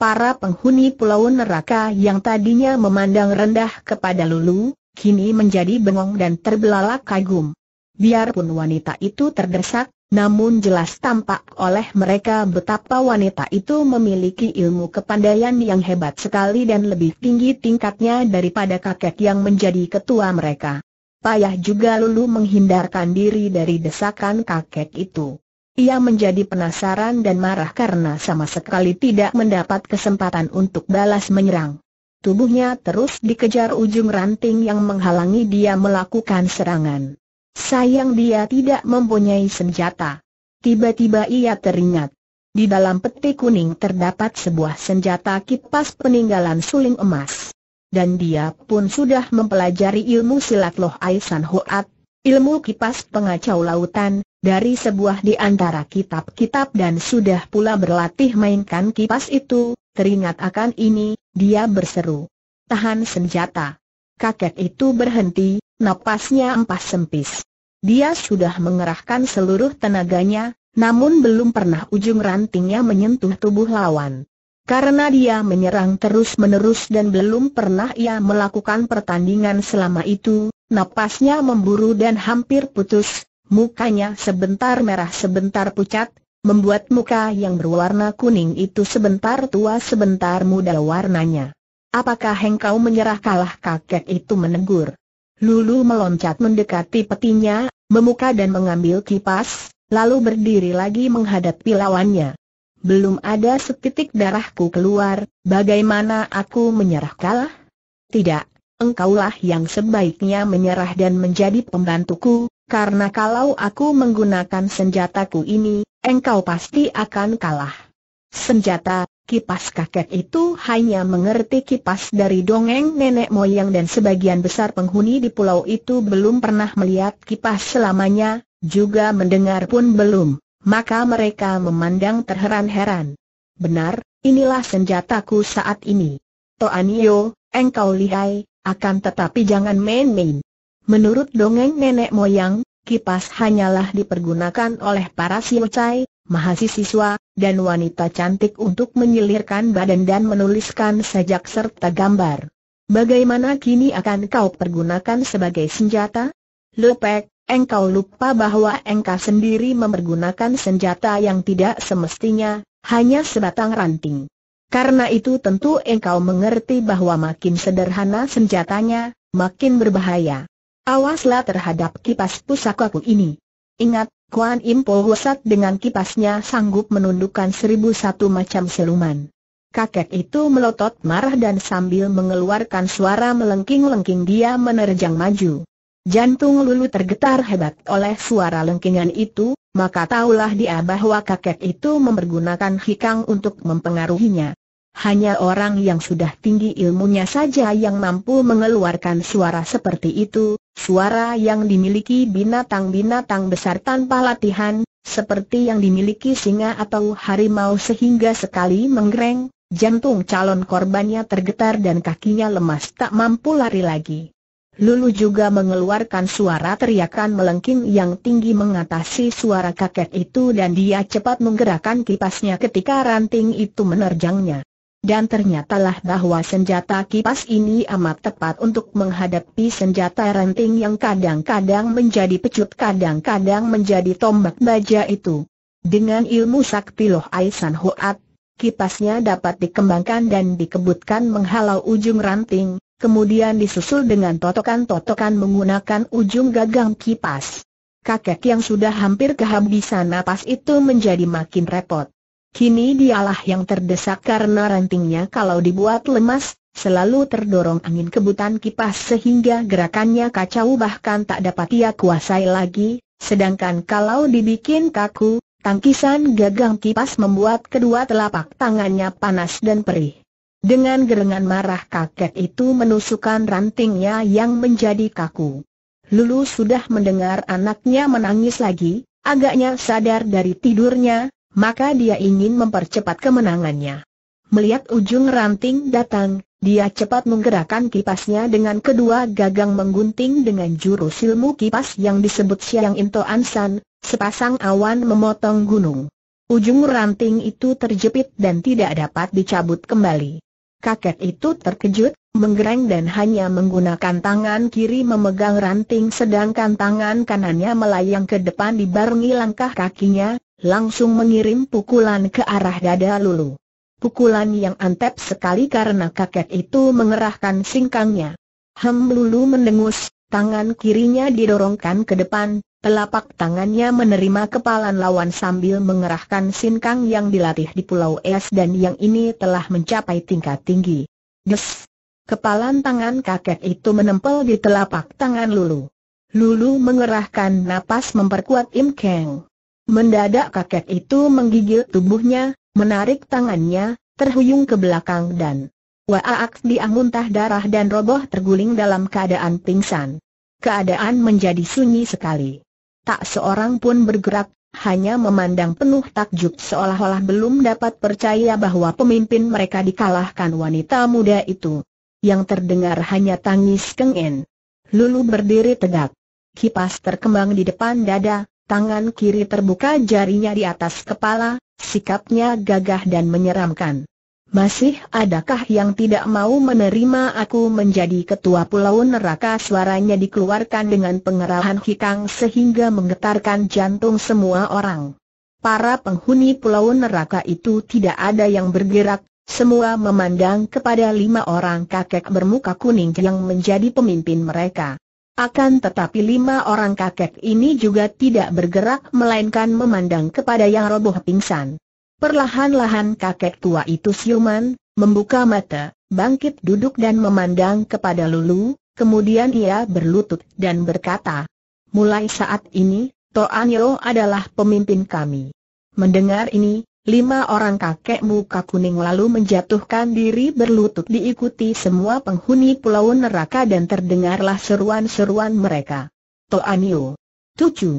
Para penghuni pulau neraka yang tadinya memandang rendah kepada Lulu, kini menjadi bengong dan terbelalak kagum. Biarpun wanita itu terdesak, namun jelas tampak oleh mereka betapa wanita itu memiliki ilmu kepandaian yang hebat sekali dan lebih tinggi tingkatnya daripada kakek yang menjadi ketua mereka. Payah juga Lulu menghindarkan diri dari desakan kakek itu. Ia menjadi penasaran dan marah karena sama sekali tidak mendapat kesempatan untuk balas menyerang. Tubuhnya terus dikejar ujung ranting yang menghalangi dia melakukan serangan. Sayang dia tidak mempunyai senjata. Tiba-tiba ia teringat. Di dalam peti kuning terdapat sebuah senjata kipas peninggalan suling emas. Dan dia pun sudah mempelajari ilmu silat Loh Aisan Hoat ilmu kipas pengacau lautan, dari sebuah di antara kitab-kitab dan sudah pula berlatih mainkan kipas itu, teringat akan ini, dia berseru. Tahan senjata. Kakek itu berhenti, napasnya empat sempis. Dia sudah mengerahkan seluruh tenaganya, namun belum pernah ujung rantingnya menyentuh tubuh lawan. Karena dia menyerang terus-menerus dan belum pernah ia melakukan pertandingan selama itu, Napasnya memburu dan hampir putus, mukanya sebentar merah sebentar pucat, membuat muka yang berwarna kuning itu sebentar tua sebentar muda warnanya. Apakah engkau menyerah kalah kakek itu menegur? Lulu meloncat mendekati petinya, memuka dan mengambil kipas, lalu berdiri lagi menghadapi lawannya. Belum ada setitik darahku keluar, bagaimana aku menyerah kalah? Tidak, engkaulah yang sebaiknya menyerah dan menjadi pembantuku, karena kalau aku menggunakan senjataku ini, engkau pasti akan kalah. Senjata, kipas kakek itu hanya mengerti kipas dari dongeng nenek moyang dan sebagian besar penghuni di pulau itu belum pernah melihat kipas selamanya, juga mendengar pun belum, maka mereka memandang terheran-heran. Benar, inilah senjataku saat ini. Toanio, engkau lihai, akan tetapi jangan main-main. Menurut dongeng nenek moyang, kipas hanyalah dipergunakan oleh para siocai, mahasiswa, dan wanita cantik untuk menyelirkan badan dan menuliskan sajak serta gambar. Bagaimana kini akan kau pergunakan sebagai senjata? Lepek, engkau lupa bahwa engkau sendiri mempergunakan senjata yang tidak semestinya, hanya sebatang ranting. Karena itu tentu engkau mengerti bahwa makin sederhana senjatanya, makin berbahaya. Awaslah terhadap kipas pusakaku ini. Ingat, Kuan Im Po dengan kipasnya sanggup menundukkan seribu satu macam siluman. Kakek itu melotot marah dan sambil mengeluarkan suara melengking-lengking dia menerjang maju. Jantung Lulu tergetar hebat oleh suara lengkingan itu, maka taulah dia bahwa kakek itu mempergunakan hikang untuk mempengaruhinya. Hanya orang yang sudah tinggi ilmunya saja yang mampu mengeluarkan suara seperti itu, suara yang dimiliki binatang-binatang besar tanpa latihan, seperti yang dimiliki singa atau harimau sehingga sekali menggereng, jantung calon korbannya tergetar dan kakinya lemas tak mampu lari lagi. Lulu juga mengeluarkan suara teriakan melengking yang tinggi mengatasi suara kakek itu dan dia cepat menggerakkan kipasnya ketika ranting itu menerjangnya dan ternyatalah bahwa senjata kipas ini amat tepat untuk menghadapi senjata ranting yang kadang-kadang menjadi pecut kadang-kadang menjadi tombak baja itu. Dengan ilmu sakti Loh Aisan Hoat, kipasnya dapat dikembangkan dan dikebutkan menghalau ujung ranting, kemudian disusul dengan totokan-totokan menggunakan ujung gagang kipas. Kakek yang sudah hampir kehabisan napas itu menjadi makin repot. Kini dialah yang terdesak karena rantingnya kalau dibuat lemas, selalu terdorong angin kebutan kipas sehingga gerakannya kacau bahkan tak dapat ia kuasai lagi, sedangkan kalau dibikin kaku, tangkisan gagang kipas membuat kedua telapak tangannya panas dan perih. Dengan gerengan marah kakek itu menusukkan rantingnya yang menjadi kaku. Lulu sudah mendengar anaknya menangis lagi, agaknya sadar dari tidurnya, maka dia ingin mempercepat kemenangannya. Melihat ujung ranting datang, dia cepat menggerakkan kipasnya dengan kedua gagang menggunting dengan jurus ilmu kipas yang disebut Siang Into Ansan, sepasang awan memotong gunung. Ujung ranting itu terjepit dan tidak dapat dicabut kembali. Kakek itu terkejut, menggereng dan hanya menggunakan tangan kiri memegang ranting sedangkan tangan kanannya melayang ke depan dibarengi langkah kakinya, langsung mengirim pukulan ke arah dada Lulu. Pukulan yang antep sekali karena kakek itu mengerahkan singkangnya. Hem Lulu mendengus, tangan kirinya didorongkan ke depan, telapak tangannya menerima kepalan lawan sambil mengerahkan singkang yang dilatih di Pulau Es dan yang ini telah mencapai tingkat tinggi. Des! Kepalan tangan kakek itu menempel di telapak tangan Lulu. Lulu mengerahkan napas memperkuat Im Keng. Mendadak kakek itu menggigil tubuhnya, menarik tangannya, terhuyung ke belakang dan Waak diamuntah darah dan roboh terguling dalam keadaan pingsan. Keadaan menjadi sunyi sekali. Tak seorang pun bergerak, hanya memandang penuh takjub seolah-olah belum dapat percaya bahwa pemimpin mereka dikalahkan wanita muda itu. Yang terdengar hanya tangis kengen. Lulu berdiri tegak. Kipas terkembang di depan dada, tangan kiri terbuka jarinya di atas kepala, sikapnya gagah dan menyeramkan. Masih adakah yang tidak mau menerima aku menjadi ketua pulau neraka suaranya dikeluarkan dengan pengerahan hikang sehingga menggetarkan jantung semua orang. Para penghuni pulau neraka itu tidak ada yang bergerak, semua memandang kepada lima orang kakek bermuka kuning yang menjadi pemimpin mereka. Akan tetapi lima orang kakek ini juga tidak bergerak melainkan memandang kepada yang roboh pingsan. Perlahan-lahan kakek tua itu siuman, membuka mata, bangkit duduk dan memandang kepada Lulu, kemudian ia berlutut dan berkata, Mulai saat ini, Toan Yo adalah pemimpin kami. Mendengar ini, lima orang kakek muka kuning lalu menjatuhkan diri berlutut diikuti semua penghuni pulau neraka dan terdengarlah seruan-seruan mereka. Toanio. Tucu.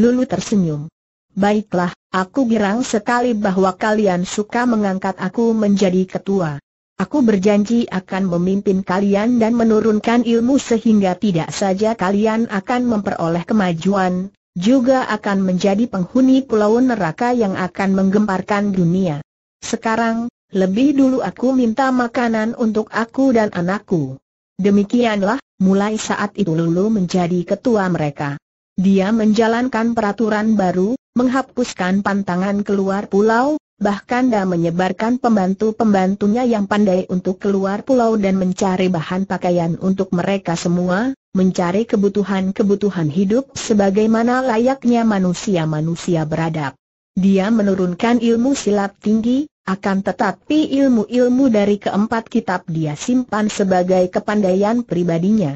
Lulu tersenyum. Baiklah, aku girang sekali bahwa kalian suka mengangkat aku menjadi ketua. Aku berjanji akan memimpin kalian dan menurunkan ilmu sehingga tidak saja kalian akan memperoleh kemajuan, juga akan menjadi penghuni pulau neraka yang akan menggemparkan dunia. Sekarang, lebih dulu aku minta makanan untuk aku dan anakku. Demikianlah, mulai saat itu Lulu menjadi ketua mereka. Dia menjalankan peraturan baru, menghapuskan pantangan keluar pulau, bahkan dia menyebarkan pembantu-pembantunya yang pandai untuk keluar pulau dan mencari bahan pakaian untuk mereka semua, mencari kebutuhan-kebutuhan hidup sebagaimana layaknya manusia-manusia beradab. Dia menurunkan ilmu silat tinggi, akan tetapi ilmu-ilmu dari keempat kitab dia simpan sebagai kepandaian pribadinya.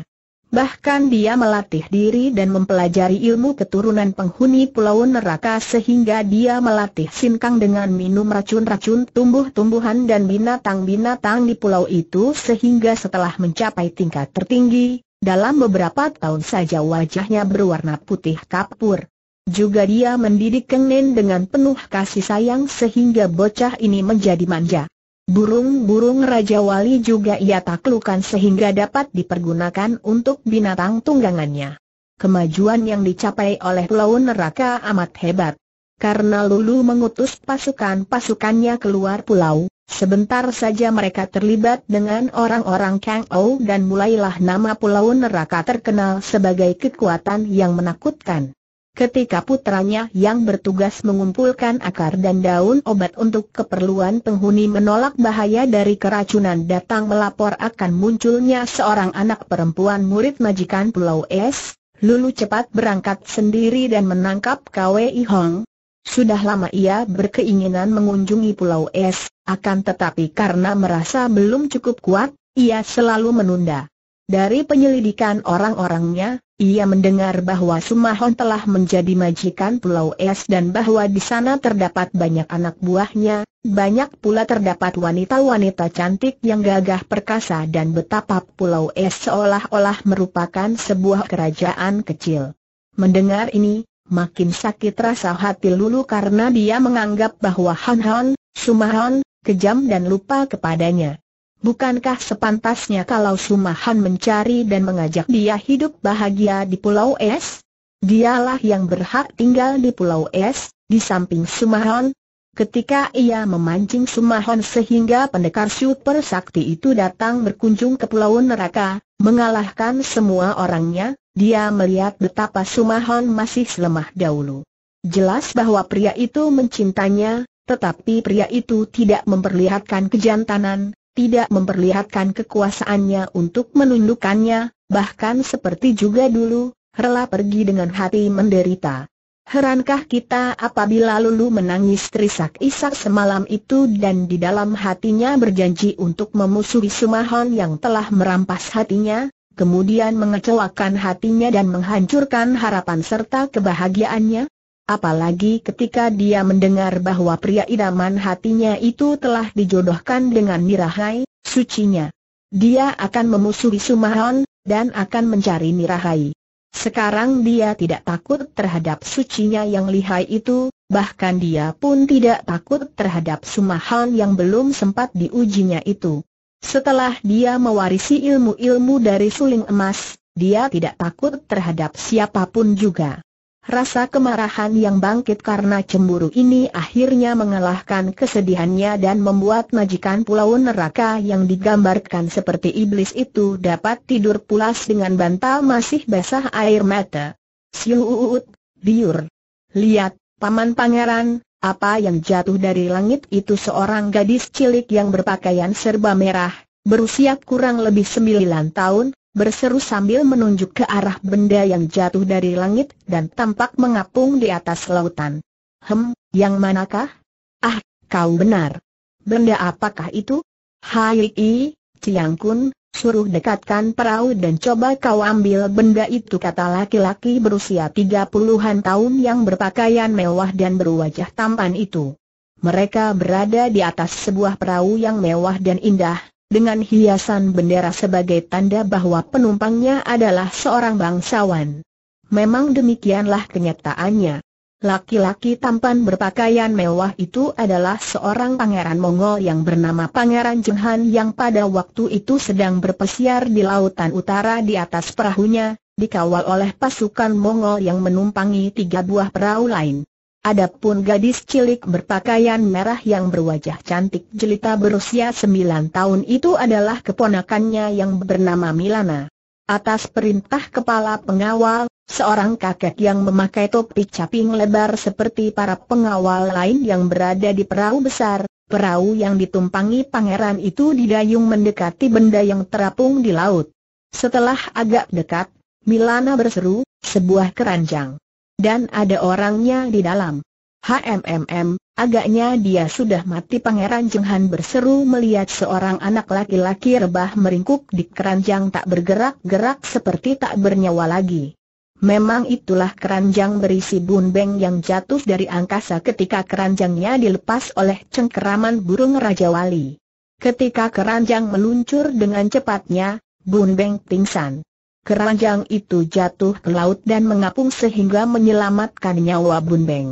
Bahkan dia melatih diri dan mempelajari ilmu keturunan penghuni pulau neraka sehingga dia melatih sinkang dengan minum racun-racun tumbuh-tumbuhan dan binatang-binatang di pulau itu sehingga setelah mencapai tingkat tertinggi, dalam beberapa tahun saja wajahnya berwarna putih kapur. Juga dia mendidik Keng dengan penuh kasih sayang sehingga bocah ini menjadi manja. Burung-burung Raja Wali juga ia taklukan sehingga dapat dipergunakan untuk binatang tunggangannya. Kemajuan yang dicapai oleh Pulau Neraka amat hebat. Karena Lulu mengutus pasukan-pasukannya keluar pulau, Sebentar saja mereka terlibat dengan orang-orang Kang Ou dan mulailah nama Pulau Neraka terkenal sebagai kekuatan yang menakutkan. Ketika putranya yang bertugas mengumpulkan akar dan daun obat untuk keperluan penghuni menolak bahaya dari keracunan datang melapor akan munculnya seorang anak perempuan murid majikan Pulau Es, Lulu cepat berangkat sendiri dan menangkap Kwei Hong, sudah lama ia berkeinginan mengunjungi Pulau Es, akan tetapi karena merasa belum cukup kuat, ia selalu menunda. Dari penyelidikan orang-orangnya, ia mendengar bahwa Sumahon telah menjadi majikan Pulau Es dan bahwa di sana terdapat banyak anak buahnya, banyak pula terdapat wanita-wanita cantik yang gagah perkasa dan betapa Pulau Es seolah-olah merupakan sebuah kerajaan kecil. Mendengar ini, makin sakit rasa hati Lulu karena dia menganggap bahwa Han Han, Han, kejam dan lupa kepadanya. Bukankah sepantasnya kalau Sumahan mencari dan mengajak dia hidup bahagia di Pulau Es? Dialah yang berhak tinggal di Pulau Es, di samping Sumahan. Ketika ia memancing Sumahan sehingga pendekar super sakti itu datang berkunjung ke Pulau Neraka, Mengalahkan semua orangnya, dia melihat betapa Sumahon masih lemah dahulu. Jelas bahwa pria itu mencintanya, tetapi pria itu tidak memperlihatkan kejantanan, tidak memperlihatkan kekuasaannya untuk menundukkannya, bahkan seperti juga dulu, rela pergi dengan hati menderita. Herankah kita apabila Lulu menangis terisak-isak semalam itu dan di dalam hatinya berjanji untuk memusuhi Sumahon yang telah merampas hatinya, kemudian mengecewakan hatinya dan menghancurkan harapan serta kebahagiaannya? Apalagi ketika dia mendengar bahwa pria idaman hatinya itu telah dijodohkan dengan Mirahai, sucinya. Dia akan memusuhi Sumahon, dan akan mencari Mirahai. Sekarang dia tidak takut terhadap sucinya yang lihai itu, bahkan dia pun tidak takut terhadap sumahan yang belum sempat diujinya itu. Setelah dia mewarisi ilmu-ilmu dari suling emas, dia tidak takut terhadap siapapun juga. Rasa kemarahan yang bangkit karena cemburu ini akhirnya mengalahkan kesedihannya dan membuat majikan pulau neraka yang digambarkan seperti iblis itu dapat tidur pulas dengan bantal masih basah air mata. Siuut, biur. Lihat, paman pangeran, apa yang jatuh dari langit itu seorang gadis cilik yang berpakaian serba merah, berusia kurang lebih sembilan tahun, berseru sambil menunjuk ke arah benda yang jatuh dari langit dan tampak mengapung di atas lautan. Hem, yang manakah? Ah, kau benar. Benda apakah itu? Hai, Ciang Kun, suruh dekatkan perahu dan coba kau ambil benda itu kata laki-laki berusia tiga puluhan tahun yang berpakaian mewah dan berwajah tampan itu. Mereka berada di atas sebuah perahu yang mewah dan indah, dengan hiasan bendera sebagai tanda bahwa penumpangnya adalah seorang bangsawan. Memang demikianlah kenyataannya. Laki-laki tampan berpakaian mewah itu adalah seorang pangeran Mongol yang bernama Pangeran Jenghan yang pada waktu itu sedang berpesiar di lautan utara di atas perahunya, dikawal oleh pasukan Mongol yang menumpangi tiga buah perahu lain. Adapun gadis cilik berpakaian merah yang berwajah cantik jelita berusia sembilan tahun itu adalah keponakannya yang bernama Milana. Atas perintah kepala pengawal, seorang kakek yang memakai topi caping lebar seperti para pengawal lain yang berada di perahu besar, perahu yang ditumpangi pangeran itu didayung mendekati benda yang terapung di laut. Setelah agak dekat, Milana berseru, sebuah keranjang dan ada orangnya di dalam. HMMM, agaknya dia sudah mati Pangeran Jenghan berseru melihat seorang anak laki-laki rebah meringkuk di keranjang tak bergerak-gerak seperti tak bernyawa lagi. Memang itulah keranjang berisi bunbeng yang jatuh dari angkasa ketika keranjangnya dilepas oleh cengkeraman burung Raja Wali. Ketika keranjang meluncur dengan cepatnya, bunbeng pingsan keranjang itu jatuh ke laut dan mengapung sehingga menyelamatkan nyawa Bun Beng.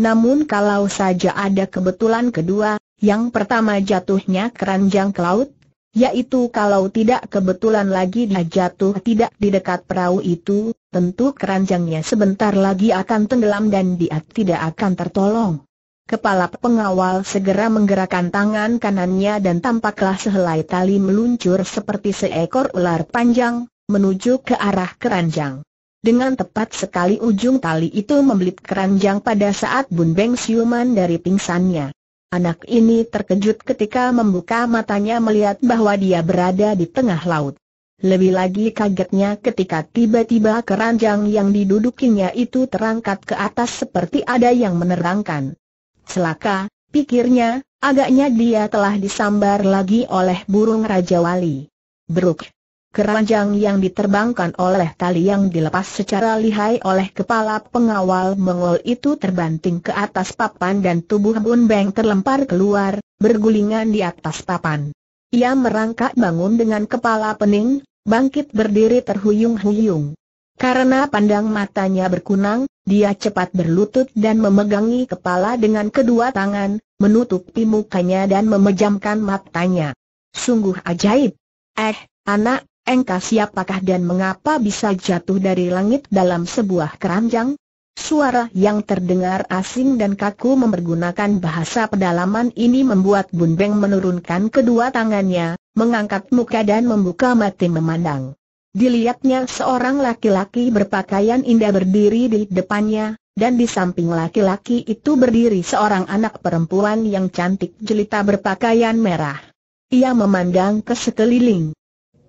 Namun kalau saja ada kebetulan kedua, yang pertama jatuhnya keranjang ke laut, yaitu kalau tidak kebetulan lagi dia jatuh tidak di dekat perahu itu, tentu keranjangnya sebentar lagi akan tenggelam dan dia tidak akan tertolong. Kepala pengawal segera menggerakkan tangan kanannya dan tampaklah sehelai tali meluncur seperti seekor ular panjang, menuju ke arah keranjang. Dengan tepat sekali ujung tali itu membelit keranjang pada saat Bun Beng siuman dari pingsannya. Anak ini terkejut ketika membuka matanya melihat bahwa dia berada di tengah laut. Lebih lagi kagetnya ketika tiba-tiba keranjang yang didudukinya itu terangkat ke atas seperti ada yang menerangkan. Celaka, pikirnya, agaknya dia telah disambar lagi oleh burung Raja Wali. Beruk, keranjang yang diterbangkan oleh tali yang dilepas secara lihai oleh kepala pengawal Mongol itu terbanting ke atas papan dan tubuh Bun Beng terlempar keluar, bergulingan di atas papan. Ia merangkak bangun dengan kepala pening, bangkit berdiri terhuyung-huyung. Karena pandang matanya berkunang, dia cepat berlutut dan memegangi kepala dengan kedua tangan, menutupi mukanya dan memejamkan matanya. Sungguh ajaib. Eh, anak, engkau siapakah dan mengapa bisa jatuh dari langit dalam sebuah keranjang? Suara yang terdengar asing dan kaku mempergunakan bahasa pedalaman ini membuat Bun Beng menurunkan kedua tangannya, mengangkat muka dan membuka mati memandang. Dilihatnya seorang laki-laki berpakaian indah berdiri di depannya, dan di samping laki-laki itu berdiri seorang anak perempuan yang cantik jelita berpakaian merah. Ia memandang ke sekeliling.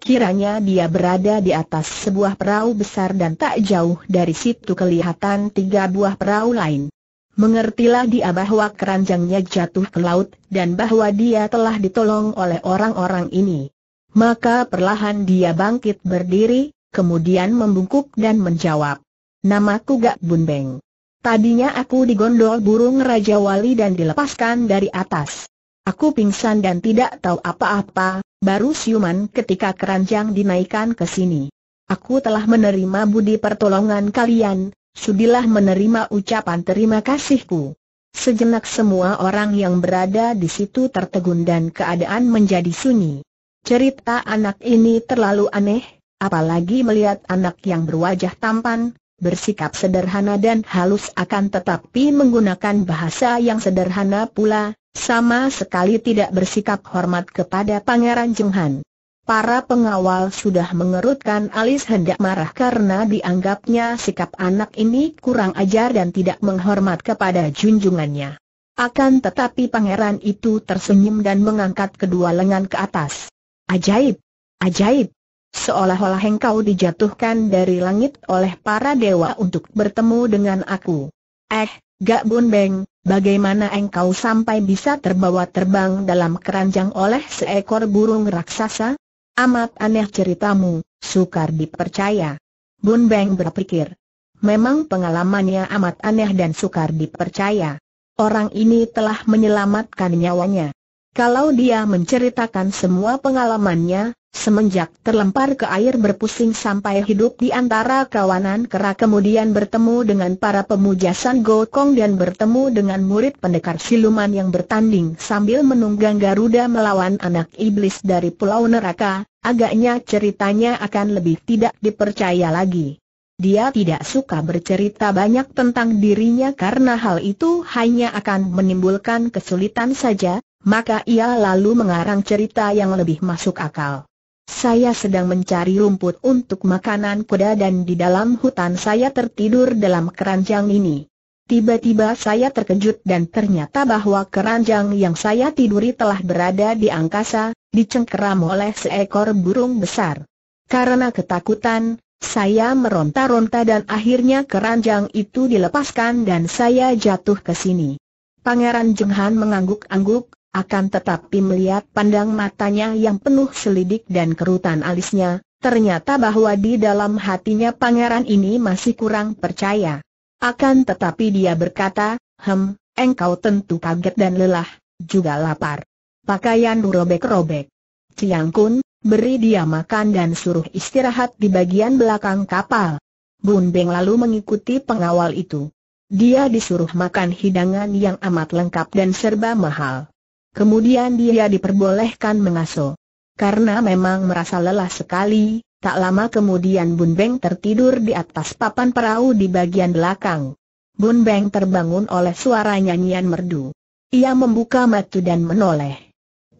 Kiranya dia berada di atas sebuah perahu besar dan tak jauh dari situ kelihatan tiga buah perahu lain. Mengertilah dia bahwa keranjangnya jatuh ke laut dan bahwa dia telah ditolong oleh orang-orang ini. Maka perlahan dia bangkit berdiri, kemudian membungkuk dan menjawab. Namaku Gak Bunbeng. Tadinya aku digondol burung Raja Wali dan dilepaskan dari atas. Aku pingsan dan tidak tahu apa-apa, baru siuman ketika keranjang dinaikkan ke sini. Aku telah menerima budi pertolongan kalian, sudilah menerima ucapan terima kasihku. Sejenak semua orang yang berada di situ tertegun dan keadaan menjadi sunyi. Cerita anak ini terlalu aneh, apalagi melihat anak yang berwajah tampan, bersikap sederhana dan halus akan tetapi menggunakan bahasa yang sederhana pula, sama sekali tidak bersikap hormat kepada Pangeran Jenghan. Para pengawal sudah mengerutkan alis hendak marah karena dianggapnya sikap anak ini kurang ajar dan tidak menghormat kepada junjungannya. Akan tetapi pangeran itu tersenyum dan mengangkat kedua lengan ke atas. Ajaib! Ajaib! Seolah-olah engkau dijatuhkan dari langit oleh para dewa untuk bertemu dengan aku. Eh, Gak Bun Beng, bagaimana engkau sampai bisa terbawa terbang dalam keranjang oleh seekor burung raksasa? Amat aneh ceritamu, sukar dipercaya. Bun Beng berpikir. Memang pengalamannya amat aneh dan sukar dipercaya. Orang ini telah menyelamatkan nyawanya. Kalau dia menceritakan semua pengalamannya, Semenjak terlempar ke air berpusing sampai hidup di antara kawanan kera kemudian bertemu dengan para pemuja San Gokong dan bertemu dengan murid pendekar siluman yang bertanding sambil menunggang Garuda melawan anak iblis dari pulau neraka, agaknya ceritanya akan lebih tidak dipercaya lagi. Dia tidak suka bercerita banyak tentang dirinya karena hal itu hanya akan menimbulkan kesulitan saja, maka ia lalu mengarang cerita yang lebih masuk akal. Saya sedang mencari rumput untuk makanan kuda dan di dalam hutan saya tertidur dalam keranjang ini. Tiba-tiba saya terkejut dan ternyata bahwa keranjang yang saya tiduri telah berada di angkasa, dicengkeram oleh seekor burung besar. Karena ketakutan, saya meronta-ronta dan akhirnya keranjang itu dilepaskan dan saya jatuh ke sini. Pangeran Jenghan mengangguk-angguk, akan tetapi melihat pandang matanya yang penuh selidik dan kerutan alisnya, ternyata bahwa di dalam hatinya pangeran ini masih kurang percaya. Akan tetapi dia berkata, Hem, engkau tentu kaget dan lelah, juga lapar. Pakaian robek-robek. Ciang Kun, beri dia makan dan suruh istirahat di bagian belakang kapal. Bun Beng lalu mengikuti pengawal itu. Dia disuruh makan hidangan yang amat lengkap dan serba mahal kemudian dia diperbolehkan mengaso, Karena memang merasa lelah sekali, tak lama kemudian Bun Beng tertidur di atas papan perahu di bagian belakang. Bun Beng terbangun oleh suara nyanyian merdu. Ia membuka mata dan menoleh.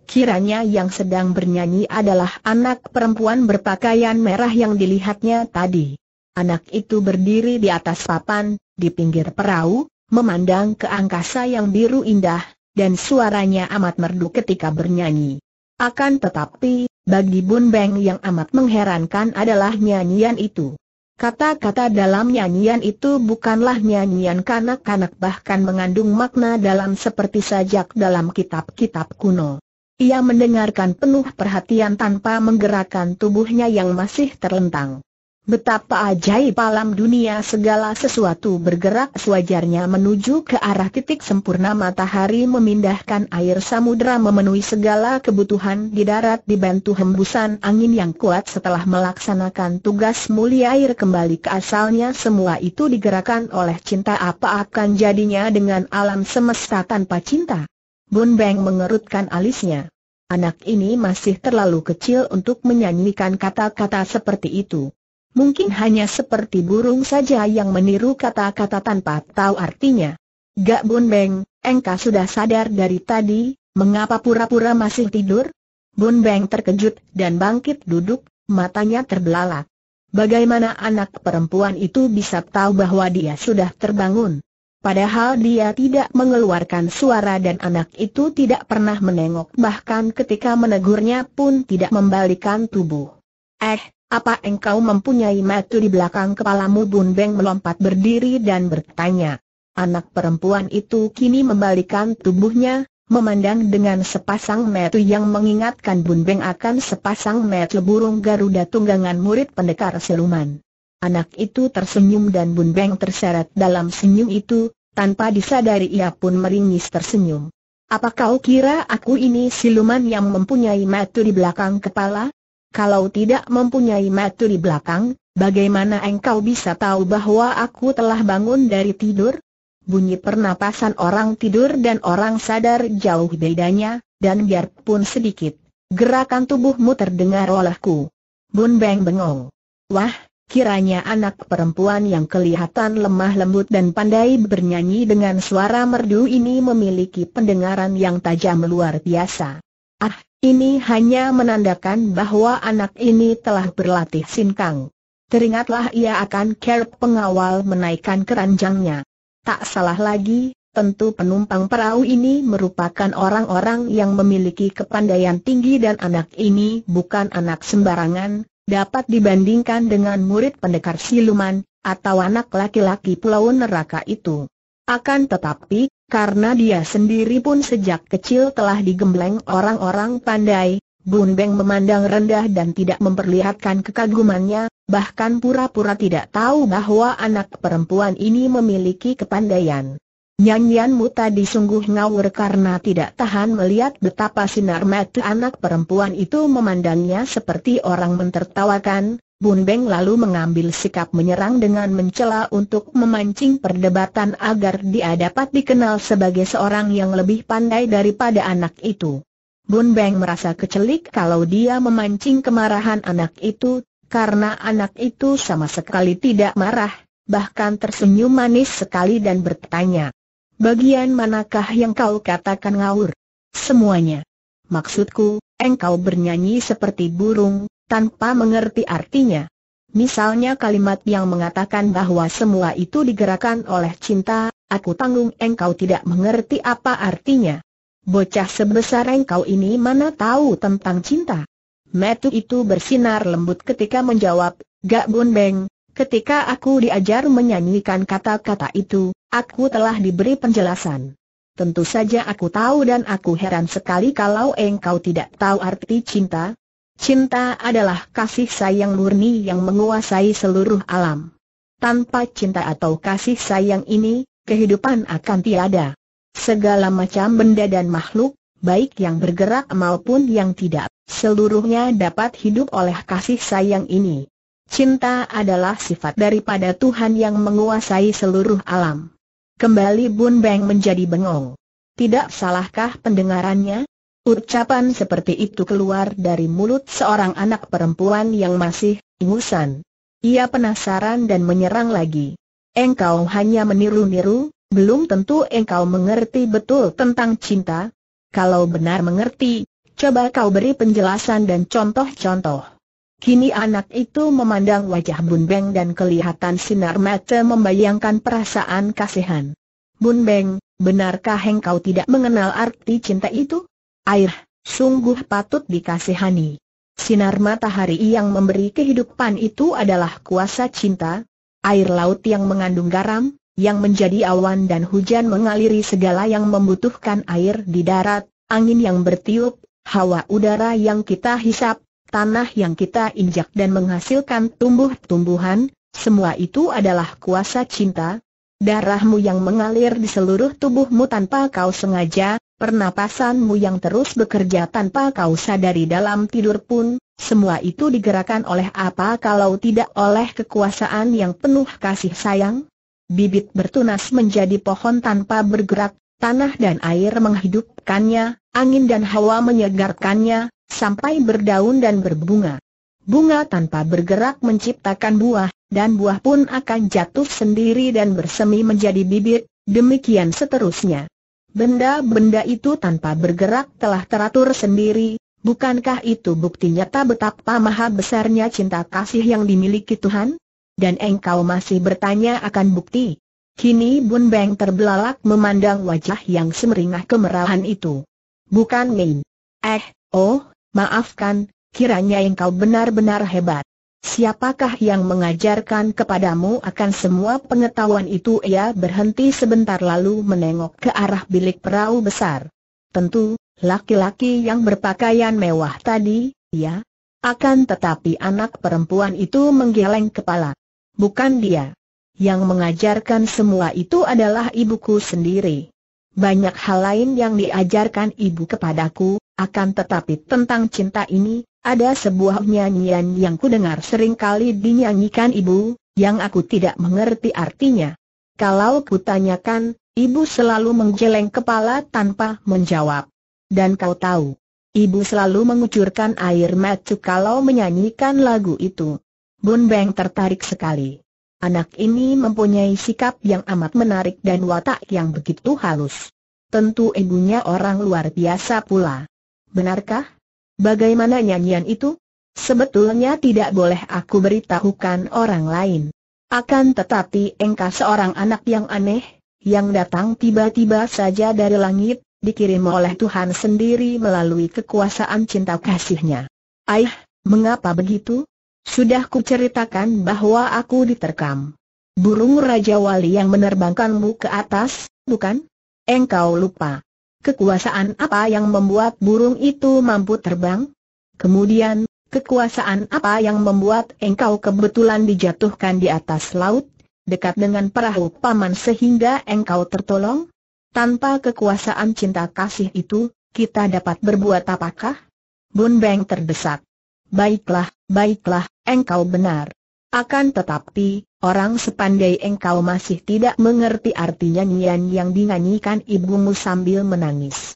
Kiranya yang sedang bernyanyi adalah anak perempuan berpakaian merah yang dilihatnya tadi. Anak itu berdiri di atas papan, di pinggir perahu, memandang ke angkasa yang biru indah, dan suaranya amat merdu ketika bernyanyi. Akan tetapi, bagi Bun Beng yang amat mengherankan adalah nyanyian itu. Kata-kata dalam nyanyian itu bukanlah nyanyian kanak-kanak bahkan mengandung makna dalam seperti sajak dalam kitab-kitab kuno. Ia mendengarkan penuh perhatian tanpa menggerakkan tubuhnya yang masih terlentang. Betapa ajaib alam dunia segala sesuatu bergerak sewajarnya menuju ke arah titik sempurna matahari memindahkan air samudera memenuhi segala kebutuhan di darat dibantu hembusan angin yang kuat setelah melaksanakan tugas mulia air kembali ke asalnya semua itu digerakkan oleh cinta apa akan jadinya dengan alam semesta tanpa cinta. Bun Beng mengerutkan alisnya. Anak ini masih terlalu kecil untuk menyanyikan kata-kata seperti itu. Mungkin hanya seperti burung saja yang meniru kata-kata tanpa tahu artinya. Gak Bun Beng, engkau sudah sadar dari tadi, mengapa pura-pura masih tidur? Bun Beng terkejut dan bangkit duduk, matanya terbelalak. Bagaimana anak perempuan itu bisa tahu bahwa dia sudah terbangun? Padahal dia tidak mengeluarkan suara dan anak itu tidak pernah menengok bahkan ketika menegurnya pun tidak membalikan tubuh. Eh, apa engkau mempunyai matu di belakang kepalamu Bun Beng melompat berdiri dan bertanya. Anak perempuan itu kini membalikan tubuhnya, memandang dengan sepasang matu yang mengingatkan Bun Beng akan sepasang matu burung Garuda tunggangan murid pendekar siluman. Anak itu tersenyum dan Bun Beng terseret dalam senyum itu, tanpa disadari ia pun meringis tersenyum. Apa kau kira aku ini siluman yang mempunyai matu di belakang kepala? kalau tidak mempunyai mata di belakang, bagaimana engkau bisa tahu bahwa aku telah bangun dari tidur? Bunyi pernapasan orang tidur dan orang sadar jauh bedanya, dan biarpun sedikit, gerakan tubuhmu terdengar olehku. Bun Beng bengong. Wah, kiranya anak perempuan yang kelihatan lemah lembut dan pandai bernyanyi dengan suara merdu ini memiliki pendengaran yang tajam luar biasa. Ah, ini hanya menandakan bahwa anak ini telah berlatih sinkang. Teringatlah ia akan kerap pengawal menaikkan keranjangnya. Tak salah lagi, tentu penumpang perahu ini merupakan orang-orang yang memiliki kepandaian tinggi dan anak ini bukan anak sembarangan, dapat dibandingkan dengan murid pendekar siluman, atau anak laki-laki Pulau neraka itu. Akan tetapi, karena dia sendiri pun sejak kecil telah digembleng orang-orang pandai, Bun Beng memandang rendah dan tidak memperlihatkan kekagumannya, bahkan pura-pura tidak tahu bahwa anak perempuan ini memiliki kepandaian. Nyanyianmu tadi sungguh ngawur karena tidak tahan melihat betapa sinar mata anak perempuan itu memandangnya seperti orang mentertawakan, Bun Beng lalu mengambil sikap menyerang dengan mencela untuk memancing perdebatan agar dia dapat dikenal sebagai seorang yang lebih pandai daripada anak itu. Bun Beng merasa kecelik kalau dia memancing kemarahan anak itu, karena anak itu sama sekali tidak marah, bahkan tersenyum manis sekali dan bertanya. Bagian manakah yang kau katakan ngawur? Semuanya. Maksudku, engkau bernyanyi seperti burung, tanpa mengerti artinya. Misalnya kalimat yang mengatakan bahwa semua itu digerakkan oleh cinta, aku tanggung engkau tidak mengerti apa artinya. Bocah sebesar engkau ini mana tahu tentang cinta? Metu itu bersinar lembut ketika menjawab, Gak bun Beng, ketika aku diajar menyanyikan kata-kata itu, aku telah diberi penjelasan. Tentu saja aku tahu dan aku heran sekali kalau engkau tidak tahu arti cinta, Cinta adalah kasih sayang murni yang menguasai seluruh alam. Tanpa cinta atau kasih sayang ini, kehidupan akan tiada. Segala macam benda dan makhluk, baik yang bergerak maupun yang tidak, seluruhnya dapat hidup oleh kasih sayang ini. Cinta adalah sifat daripada Tuhan yang menguasai seluruh alam. Kembali Bun Beng menjadi bengong. Tidak salahkah pendengarannya? Ucapan seperti itu keluar dari mulut seorang anak perempuan yang masih ingusan. Ia penasaran dan menyerang lagi. Engkau hanya meniru-niru, belum tentu engkau mengerti betul tentang cinta. Kalau benar mengerti, coba kau beri penjelasan dan contoh-contoh. Kini anak itu memandang wajah Bun Beng dan kelihatan sinar mata membayangkan perasaan kasihan. Bun Beng, benarkah engkau tidak mengenal arti cinta itu? Air, sungguh patut dikasihani. Sinar matahari yang memberi kehidupan itu adalah kuasa cinta, air laut yang mengandung garam, yang menjadi awan dan hujan mengaliri segala yang membutuhkan air di darat, angin yang bertiup, hawa udara yang kita hisap, tanah yang kita injak dan menghasilkan tumbuh-tumbuhan, semua itu adalah kuasa cinta, darahmu yang mengalir di seluruh tubuhmu tanpa kau sengaja, pernapasanmu yang terus bekerja tanpa kau sadari dalam tidur pun, semua itu digerakkan oleh apa kalau tidak oleh kekuasaan yang penuh kasih sayang? Bibit bertunas menjadi pohon tanpa bergerak, tanah dan air menghidupkannya, angin dan hawa menyegarkannya, sampai berdaun dan berbunga. Bunga tanpa bergerak menciptakan buah, dan buah pun akan jatuh sendiri dan bersemi menjadi bibit, demikian seterusnya. Benda-benda itu tanpa bergerak telah teratur sendiri, bukankah itu bukti nyata betapa maha besarnya cinta kasih yang dimiliki Tuhan? Dan engkau masih bertanya akan bukti? Kini Bun Beng terbelalak memandang wajah yang semeringah kemerahan itu. Bukan Min. Eh, oh, maafkan, kiranya engkau benar-benar hebat. Siapakah yang mengajarkan kepadamu akan semua pengetahuan itu? Ia berhenti sebentar lalu menengok ke arah bilik perahu besar. Tentu, laki-laki yang berpakaian mewah tadi, ya. Akan tetapi anak perempuan itu menggeleng kepala. Bukan dia. Yang mengajarkan semua itu adalah ibuku sendiri. Banyak hal lain yang diajarkan ibu kepadaku, akan tetapi tentang cinta ini, ada sebuah nyanyian yang ku dengar sering kali dinyanyikan ibu, yang aku tidak mengerti artinya. Kalau kutanyakan, ibu selalu menggeleng kepala tanpa menjawab. Dan kau tahu, ibu selalu mengucurkan air mata kalau menyanyikan lagu itu. Bun Beng tertarik sekali. Anak ini mempunyai sikap yang amat menarik dan watak yang begitu halus. Tentu ibunya orang luar biasa pula. Benarkah? Bagaimana nyanyian itu? Sebetulnya tidak boleh aku beritahukan orang lain. Akan tetapi engkau seorang anak yang aneh, yang datang tiba-tiba saja dari langit, dikirim oleh Tuhan sendiri melalui kekuasaan cinta kasihnya. Aih, mengapa begitu? Sudah kuceritakan bahwa aku diterkam. Burung Raja Wali yang menerbangkanmu ke atas, bukan? Engkau lupa kekuasaan apa yang membuat burung itu mampu terbang? Kemudian, kekuasaan apa yang membuat engkau kebetulan dijatuhkan di atas laut, dekat dengan perahu paman sehingga engkau tertolong? Tanpa kekuasaan cinta kasih itu, kita dapat berbuat apakah? Bun Beng terdesak. Baiklah, baiklah, engkau benar. Akan tetapi, Orang sepandai engkau masih tidak mengerti arti nyanyian yang dinyanyikan ibumu sambil menangis.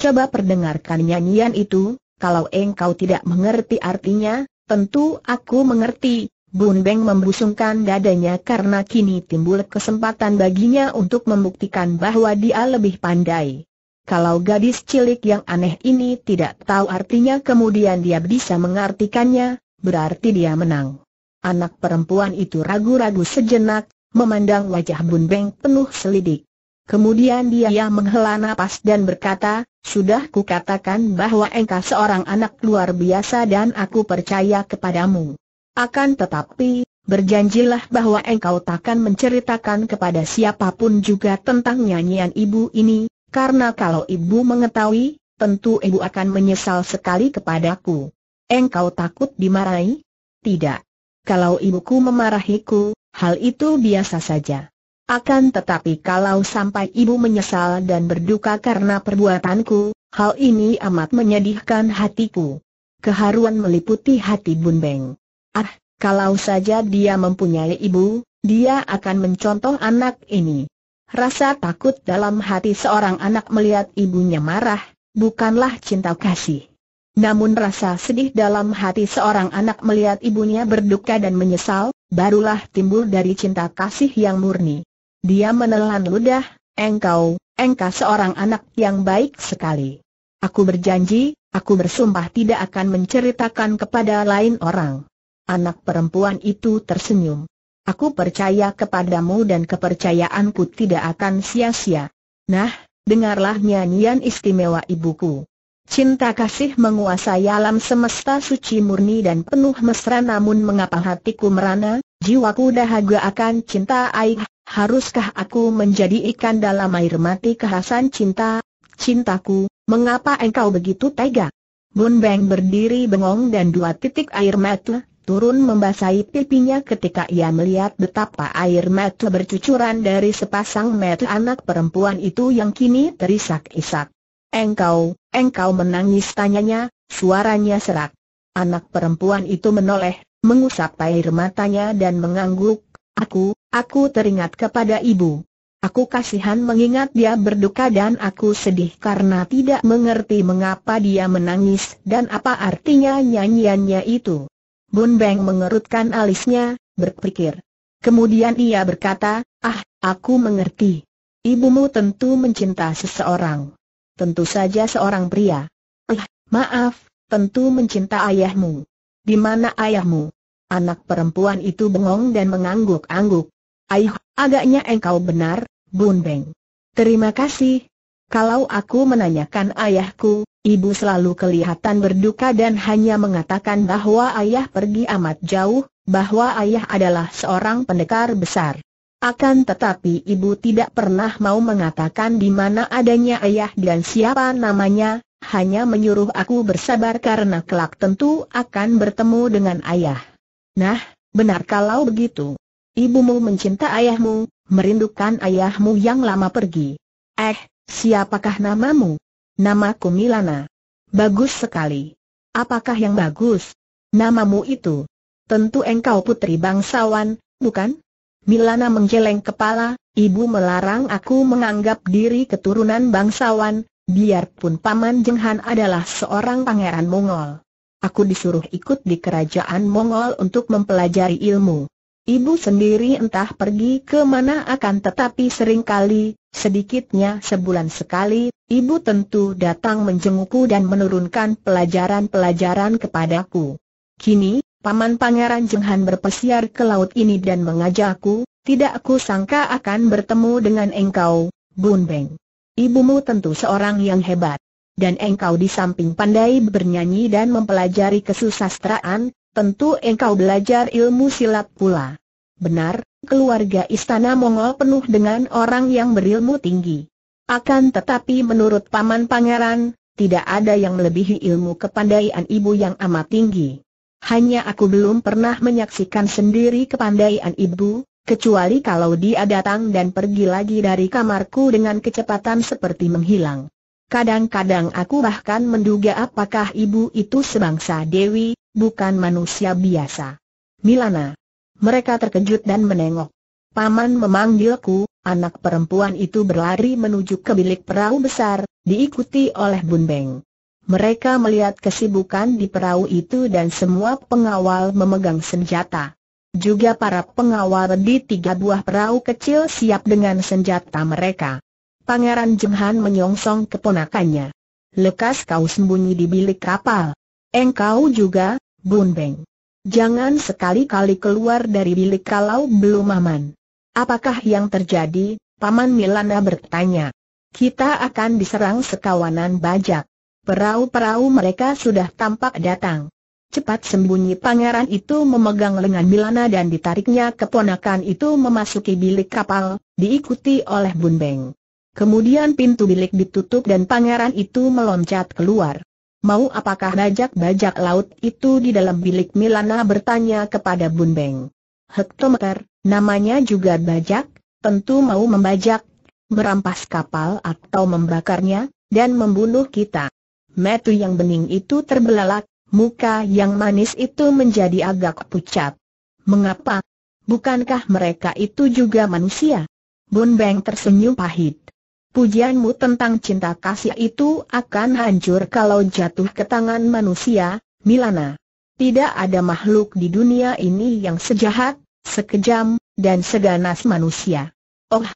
Coba perdengarkan nyanyian itu, kalau engkau tidak mengerti artinya, tentu aku mengerti. Bun Beng membusungkan dadanya karena kini timbul kesempatan baginya untuk membuktikan bahwa dia lebih pandai. Kalau gadis cilik yang aneh ini tidak tahu artinya kemudian dia bisa mengartikannya, berarti dia menang. Anak perempuan itu ragu-ragu sejenak, memandang wajah Bun Beng penuh selidik. Kemudian dia menghela nafas dan berkata, sudah kukatakan bahwa engkau seorang anak luar biasa dan aku percaya kepadamu. Akan tetapi, berjanjilah bahwa engkau takkan menceritakan kepada siapapun juga tentang nyanyian ibu ini, karena kalau ibu mengetahui, tentu ibu akan menyesal sekali kepadaku. Engkau takut dimarahi? Tidak kalau ibuku memarahiku, hal itu biasa saja. Akan tetapi kalau sampai ibu menyesal dan berduka karena perbuatanku, hal ini amat menyedihkan hatiku. Keharuan meliputi hati Bun Beng. Ah, kalau saja dia mempunyai ibu, dia akan mencontoh anak ini. Rasa takut dalam hati seorang anak melihat ibunya marah, bukanlah cinta kasih. Namun rasa sedih dalam hati seorang anak melihat ibunya berduka dan menyesal, barulah timbul dari cinta kasih yang murni. Dia menelan ludah, engkau, engkau seorang anak yang baik sekali. Aku berjanji, aku bersumpah tidak akan menceritakan kepada lain orang. Anak perempuan itu tersenyum. Aku percaya kepadamu dan kepercayaanku tidak akan sia-sia. Nah, dengarlah nyanyian istimewa ibuku. Cinta kasih menguasai alam semesta suci murni dan penuh mesra namun mengapa hatiku merana, jiwaku dahaga akan cinta air, haruskah aku menjadi ikan dalam air mati kehasan cinta? Cintaku, mengapa engkau begitu tega? Bun Beng berdiri bengong dan dua titik air mata turun membasahi pipinya ketika ia melihat betapa air mata bercucuran dari sepasang mata anak perempuan itu yang kini terisak-isak. Engkau, engkau menangis tanyanya, suaranya serak. Anak perempuan itu menoleh, mengusap air matanya dan mengangguk. Aku, aku teringat kepada ibu. Aku kasihan mengingat dia berduka dan aku sedih karena tidak mengerti mengapa dia menangis dan apa artinya nyanyiannya itu. Bun Beng mengerutkan alisnya, berpikir. Kemudian ia berkata, ah, aku mengerti. Ibumu tentu mencinta seseorang tentu saja seorang pria. Eh, maaf, tentu mencinta ayahmu. Di mana ayahmu? Anak perempuan itu bengong dan mengangguk-angguk. Ayuh, agaknya engkau benar, Bun Beng. Terima kasih. Kalau aku menanyakan ayahku, ibu selalu kelihatan berduka dan hanya mengatakan bahwa ayah pergi amat jauh, bahwa ayah adalah seorang pendekar besar. Akan tetapi ibu tidak pernah mau mengatakan di mana adanya ayah dan siapa namanya, hanya menyuruh aku bersabar karena kelak tentu akan bertemu dengan ayah. Nah, benar kalau begitu. Ibumu mencinta ayahmu, merindukan ayahmu yang lama pergi. Eh, siapakah namamu? Namaku Milana. Bagus sekali. Apakah yang bagus? Namamu itu? Tentu engkau putri bangsawan, bukan? Milana menggeleng kepala, ibu melarang aku menganggap diri keturunan bangsawan, biarpun Paman Jenghan adalah seorang pangeran Mongol. Aku disuruh ikut di kerajaan Mongol untuk mempelajari ilmu. Ibu sendiri entah pergi ke mana akan tetapi seringkali, sedikitnya sebulan sekali, ibu tentu datang menjengukku dan menurunkan pelajaran-pelajaran kepadaku. Kini, Paman Pangeran Jenghan berpesiar ke laut ini dan mengajakku, tidak aku sangka akan bertemu dengan engkau, Bun Beng. Ibumu tentu seorang yang hebat. Dan engkau di samping pandai bernyanyi dan mempelajari kesusastraan, tentu engkau belajar ilmu silat pula. Benar, keluarga istana Mongol penuh dengan orang yang berilmu tinggi. Akan tetapi menurut Paman Pangeran, tidak ada yang melebihi ilmu kepandaian ibu yang amat tinggi. Hanya aku belum pernah menyaksikan sendiri kepandaian ibu, kecuali kalau dia datang dan pergi lagi dari kamarku dengan kecepatan seperti menghilang. Kadang-kadang aku bahkan menduga apakah ibu itu sebangsa dewi, bukan manusia biasa. Milana. Mereka terkejut dan menengok. Paman memanggilku, anak perempuan itu berlari menuju ke bilik perahu besar, diikuti oleh Bun Beng. Mereka melihat kesibukan di perahu itu dan semua pengawal memegang senjata. Juga para pengawal di tiga buah perahu kecil siap dengan senjata mereka. Pangeran Jenghan menyongsong keponakannya. Lekas kau sembunyi di bilik kapal. Engkau juga, Bun Beng. Jangan sekali-kali keluar dari bilik kalau belum aman. Apakah yang terjadi, Paman Milana bertanya. Kita akan diserang sekawanan bajak. Perahu-perahu mereka sudah tampak datang. Cepat sembunyi pangeran itu memegang lengan Milana dan ditariknya keponakan itu memasuki bilik kapal, diikuti oleh Bun Beng. Kemudian pintu bilik ditutup dan pangeran itu meloncat keluar. Mau apakah bajak-bajak laut itu di dalam bilik Milana bertanya kepada Bun Beng. Hektometer, namanya juga bajak, tentu mau membajak, merampas kapal atau membakarnya, dan membunuh kita. Metu yang bening itu terbelalak, muka yang manis itu menjadi agak pucat. Mengapa? Bukankah mereka itu juga manusia? Bun Beng tersenyum pahit. Pujianmu tentang cinta kasih itu akan hancur kalau jatuh ke tangan manusia, Milana. Tidak ada makhluk di dunia ini yang sejahat, sekejam, dan seganas manusia. Oh,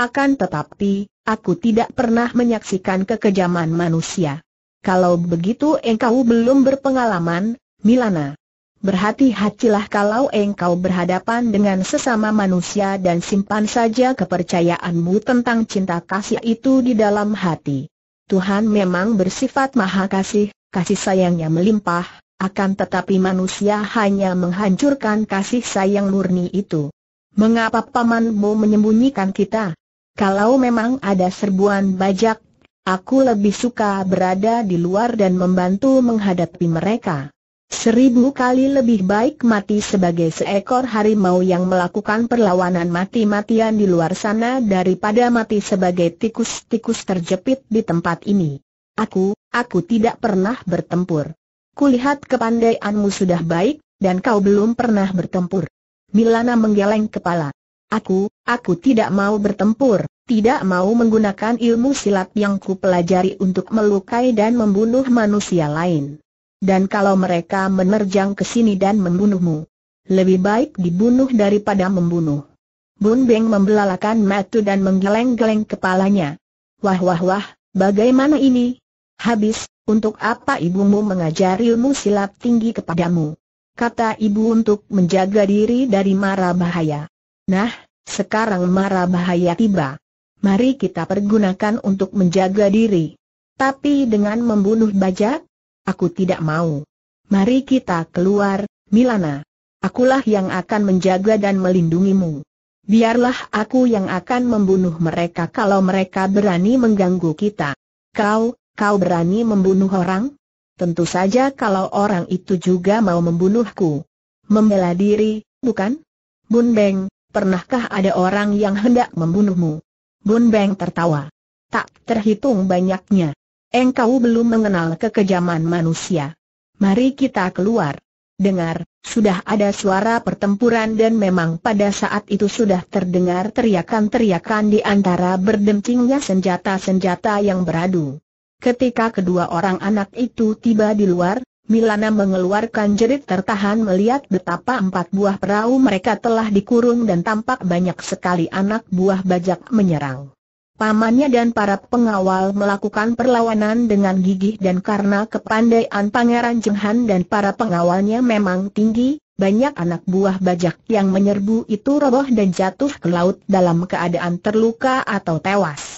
akan tetapi, aku tidak pernah menyaksikan kekejaman manusia. Kalau begitu engkau belum berpengalaman, Milana. Berhati-hatilah kalau engkau berhadapan dengan sesama manusia dan simpan saja kepercayaanmu tentang cinta kasih itu di dalam hati. Tuhan memang bersifat maha kasih, kasih sayangnya melimpah, akan tetapi manusia hanya menghancurkan kasih sayang murni itu. Mengapa pamanmu menyembunyikan kita? Kalau memang ada serbuan bajak Aku lebih suka berada di luar dan membantu menghadapi mereka. Seribu kali lebih baik mati sebagai seekor harimau yang melakukan perlawanan mati-matian di luar sana daripada mati sebagai tikus-tikus terjepit di tempat ini. Aku, aku tidak pernah bertempur. Kulihat kepandaianmu sudah baik, dan kau belum pernah bertempur. Milana menggeleng kepala. Aku, aku tidak mau bertempur, tidak mau menggunakan ilmu silat yang ku pelajari untuk melukai dan membunuh manusia lain. Dan kalau mereka menerjang ke sini dan membunuhmu, lebih baik dibunuh daripada membunuh. Bun Beng membelalakan matu dan menggeleng-geleng kepalanya. Wah wah wah, bagaimana ini? Habis, untuk apa ibumu mengajari ilmu silat tinggi kepadamu? Kata ibu untuk menjaga diri dari mara bahaya. Nah, sekarang mara bahaya tiba mari kita pergunakan untuk menjaga diri. Tapi dengan membunuh bajak? Aku tidak mau. Mari kita keluar, Milana. Akulah yang akan menjaga dan melindungimu. Biarlah aku yang akan membunuh mereka kalau mereka berani mengganggu kita. Kau, kau berani membunuh orang? Tentu saja kalau orang itu juga mau membunuhku. Membela diri, bukan? Bun Beng, pernahkah ada orang yang hendak membunuhmu? Bun Beng tertawa. Tak terhitung banyaknya. Engkau belum mengenal kekejaman manusia. Mari kita keluar. Dengar, sudah ada suara pertempuran dan memang pada saat itu sudah terdengar teriakan-teriakan di antara berdencingnya senjata-senjata yang beradu. Ketika kedua orang anak itu tiba di luar, Milana mengeluarkan jerit tertahan melihat betapa empat buah perahu mereka telah dikurung dan tampak banyak sekali anak buah bajak menyerang. Pamannya dan para pengawal melakukan perlawanan dengan gigih dan karena kepandaian Pangeran Jenghan dan para pengawalnya memang tinggi, banyak anak buah bajak yang menyerbu itu roboh dan jatuh ke laut dalam keadaan terluka atau tewas.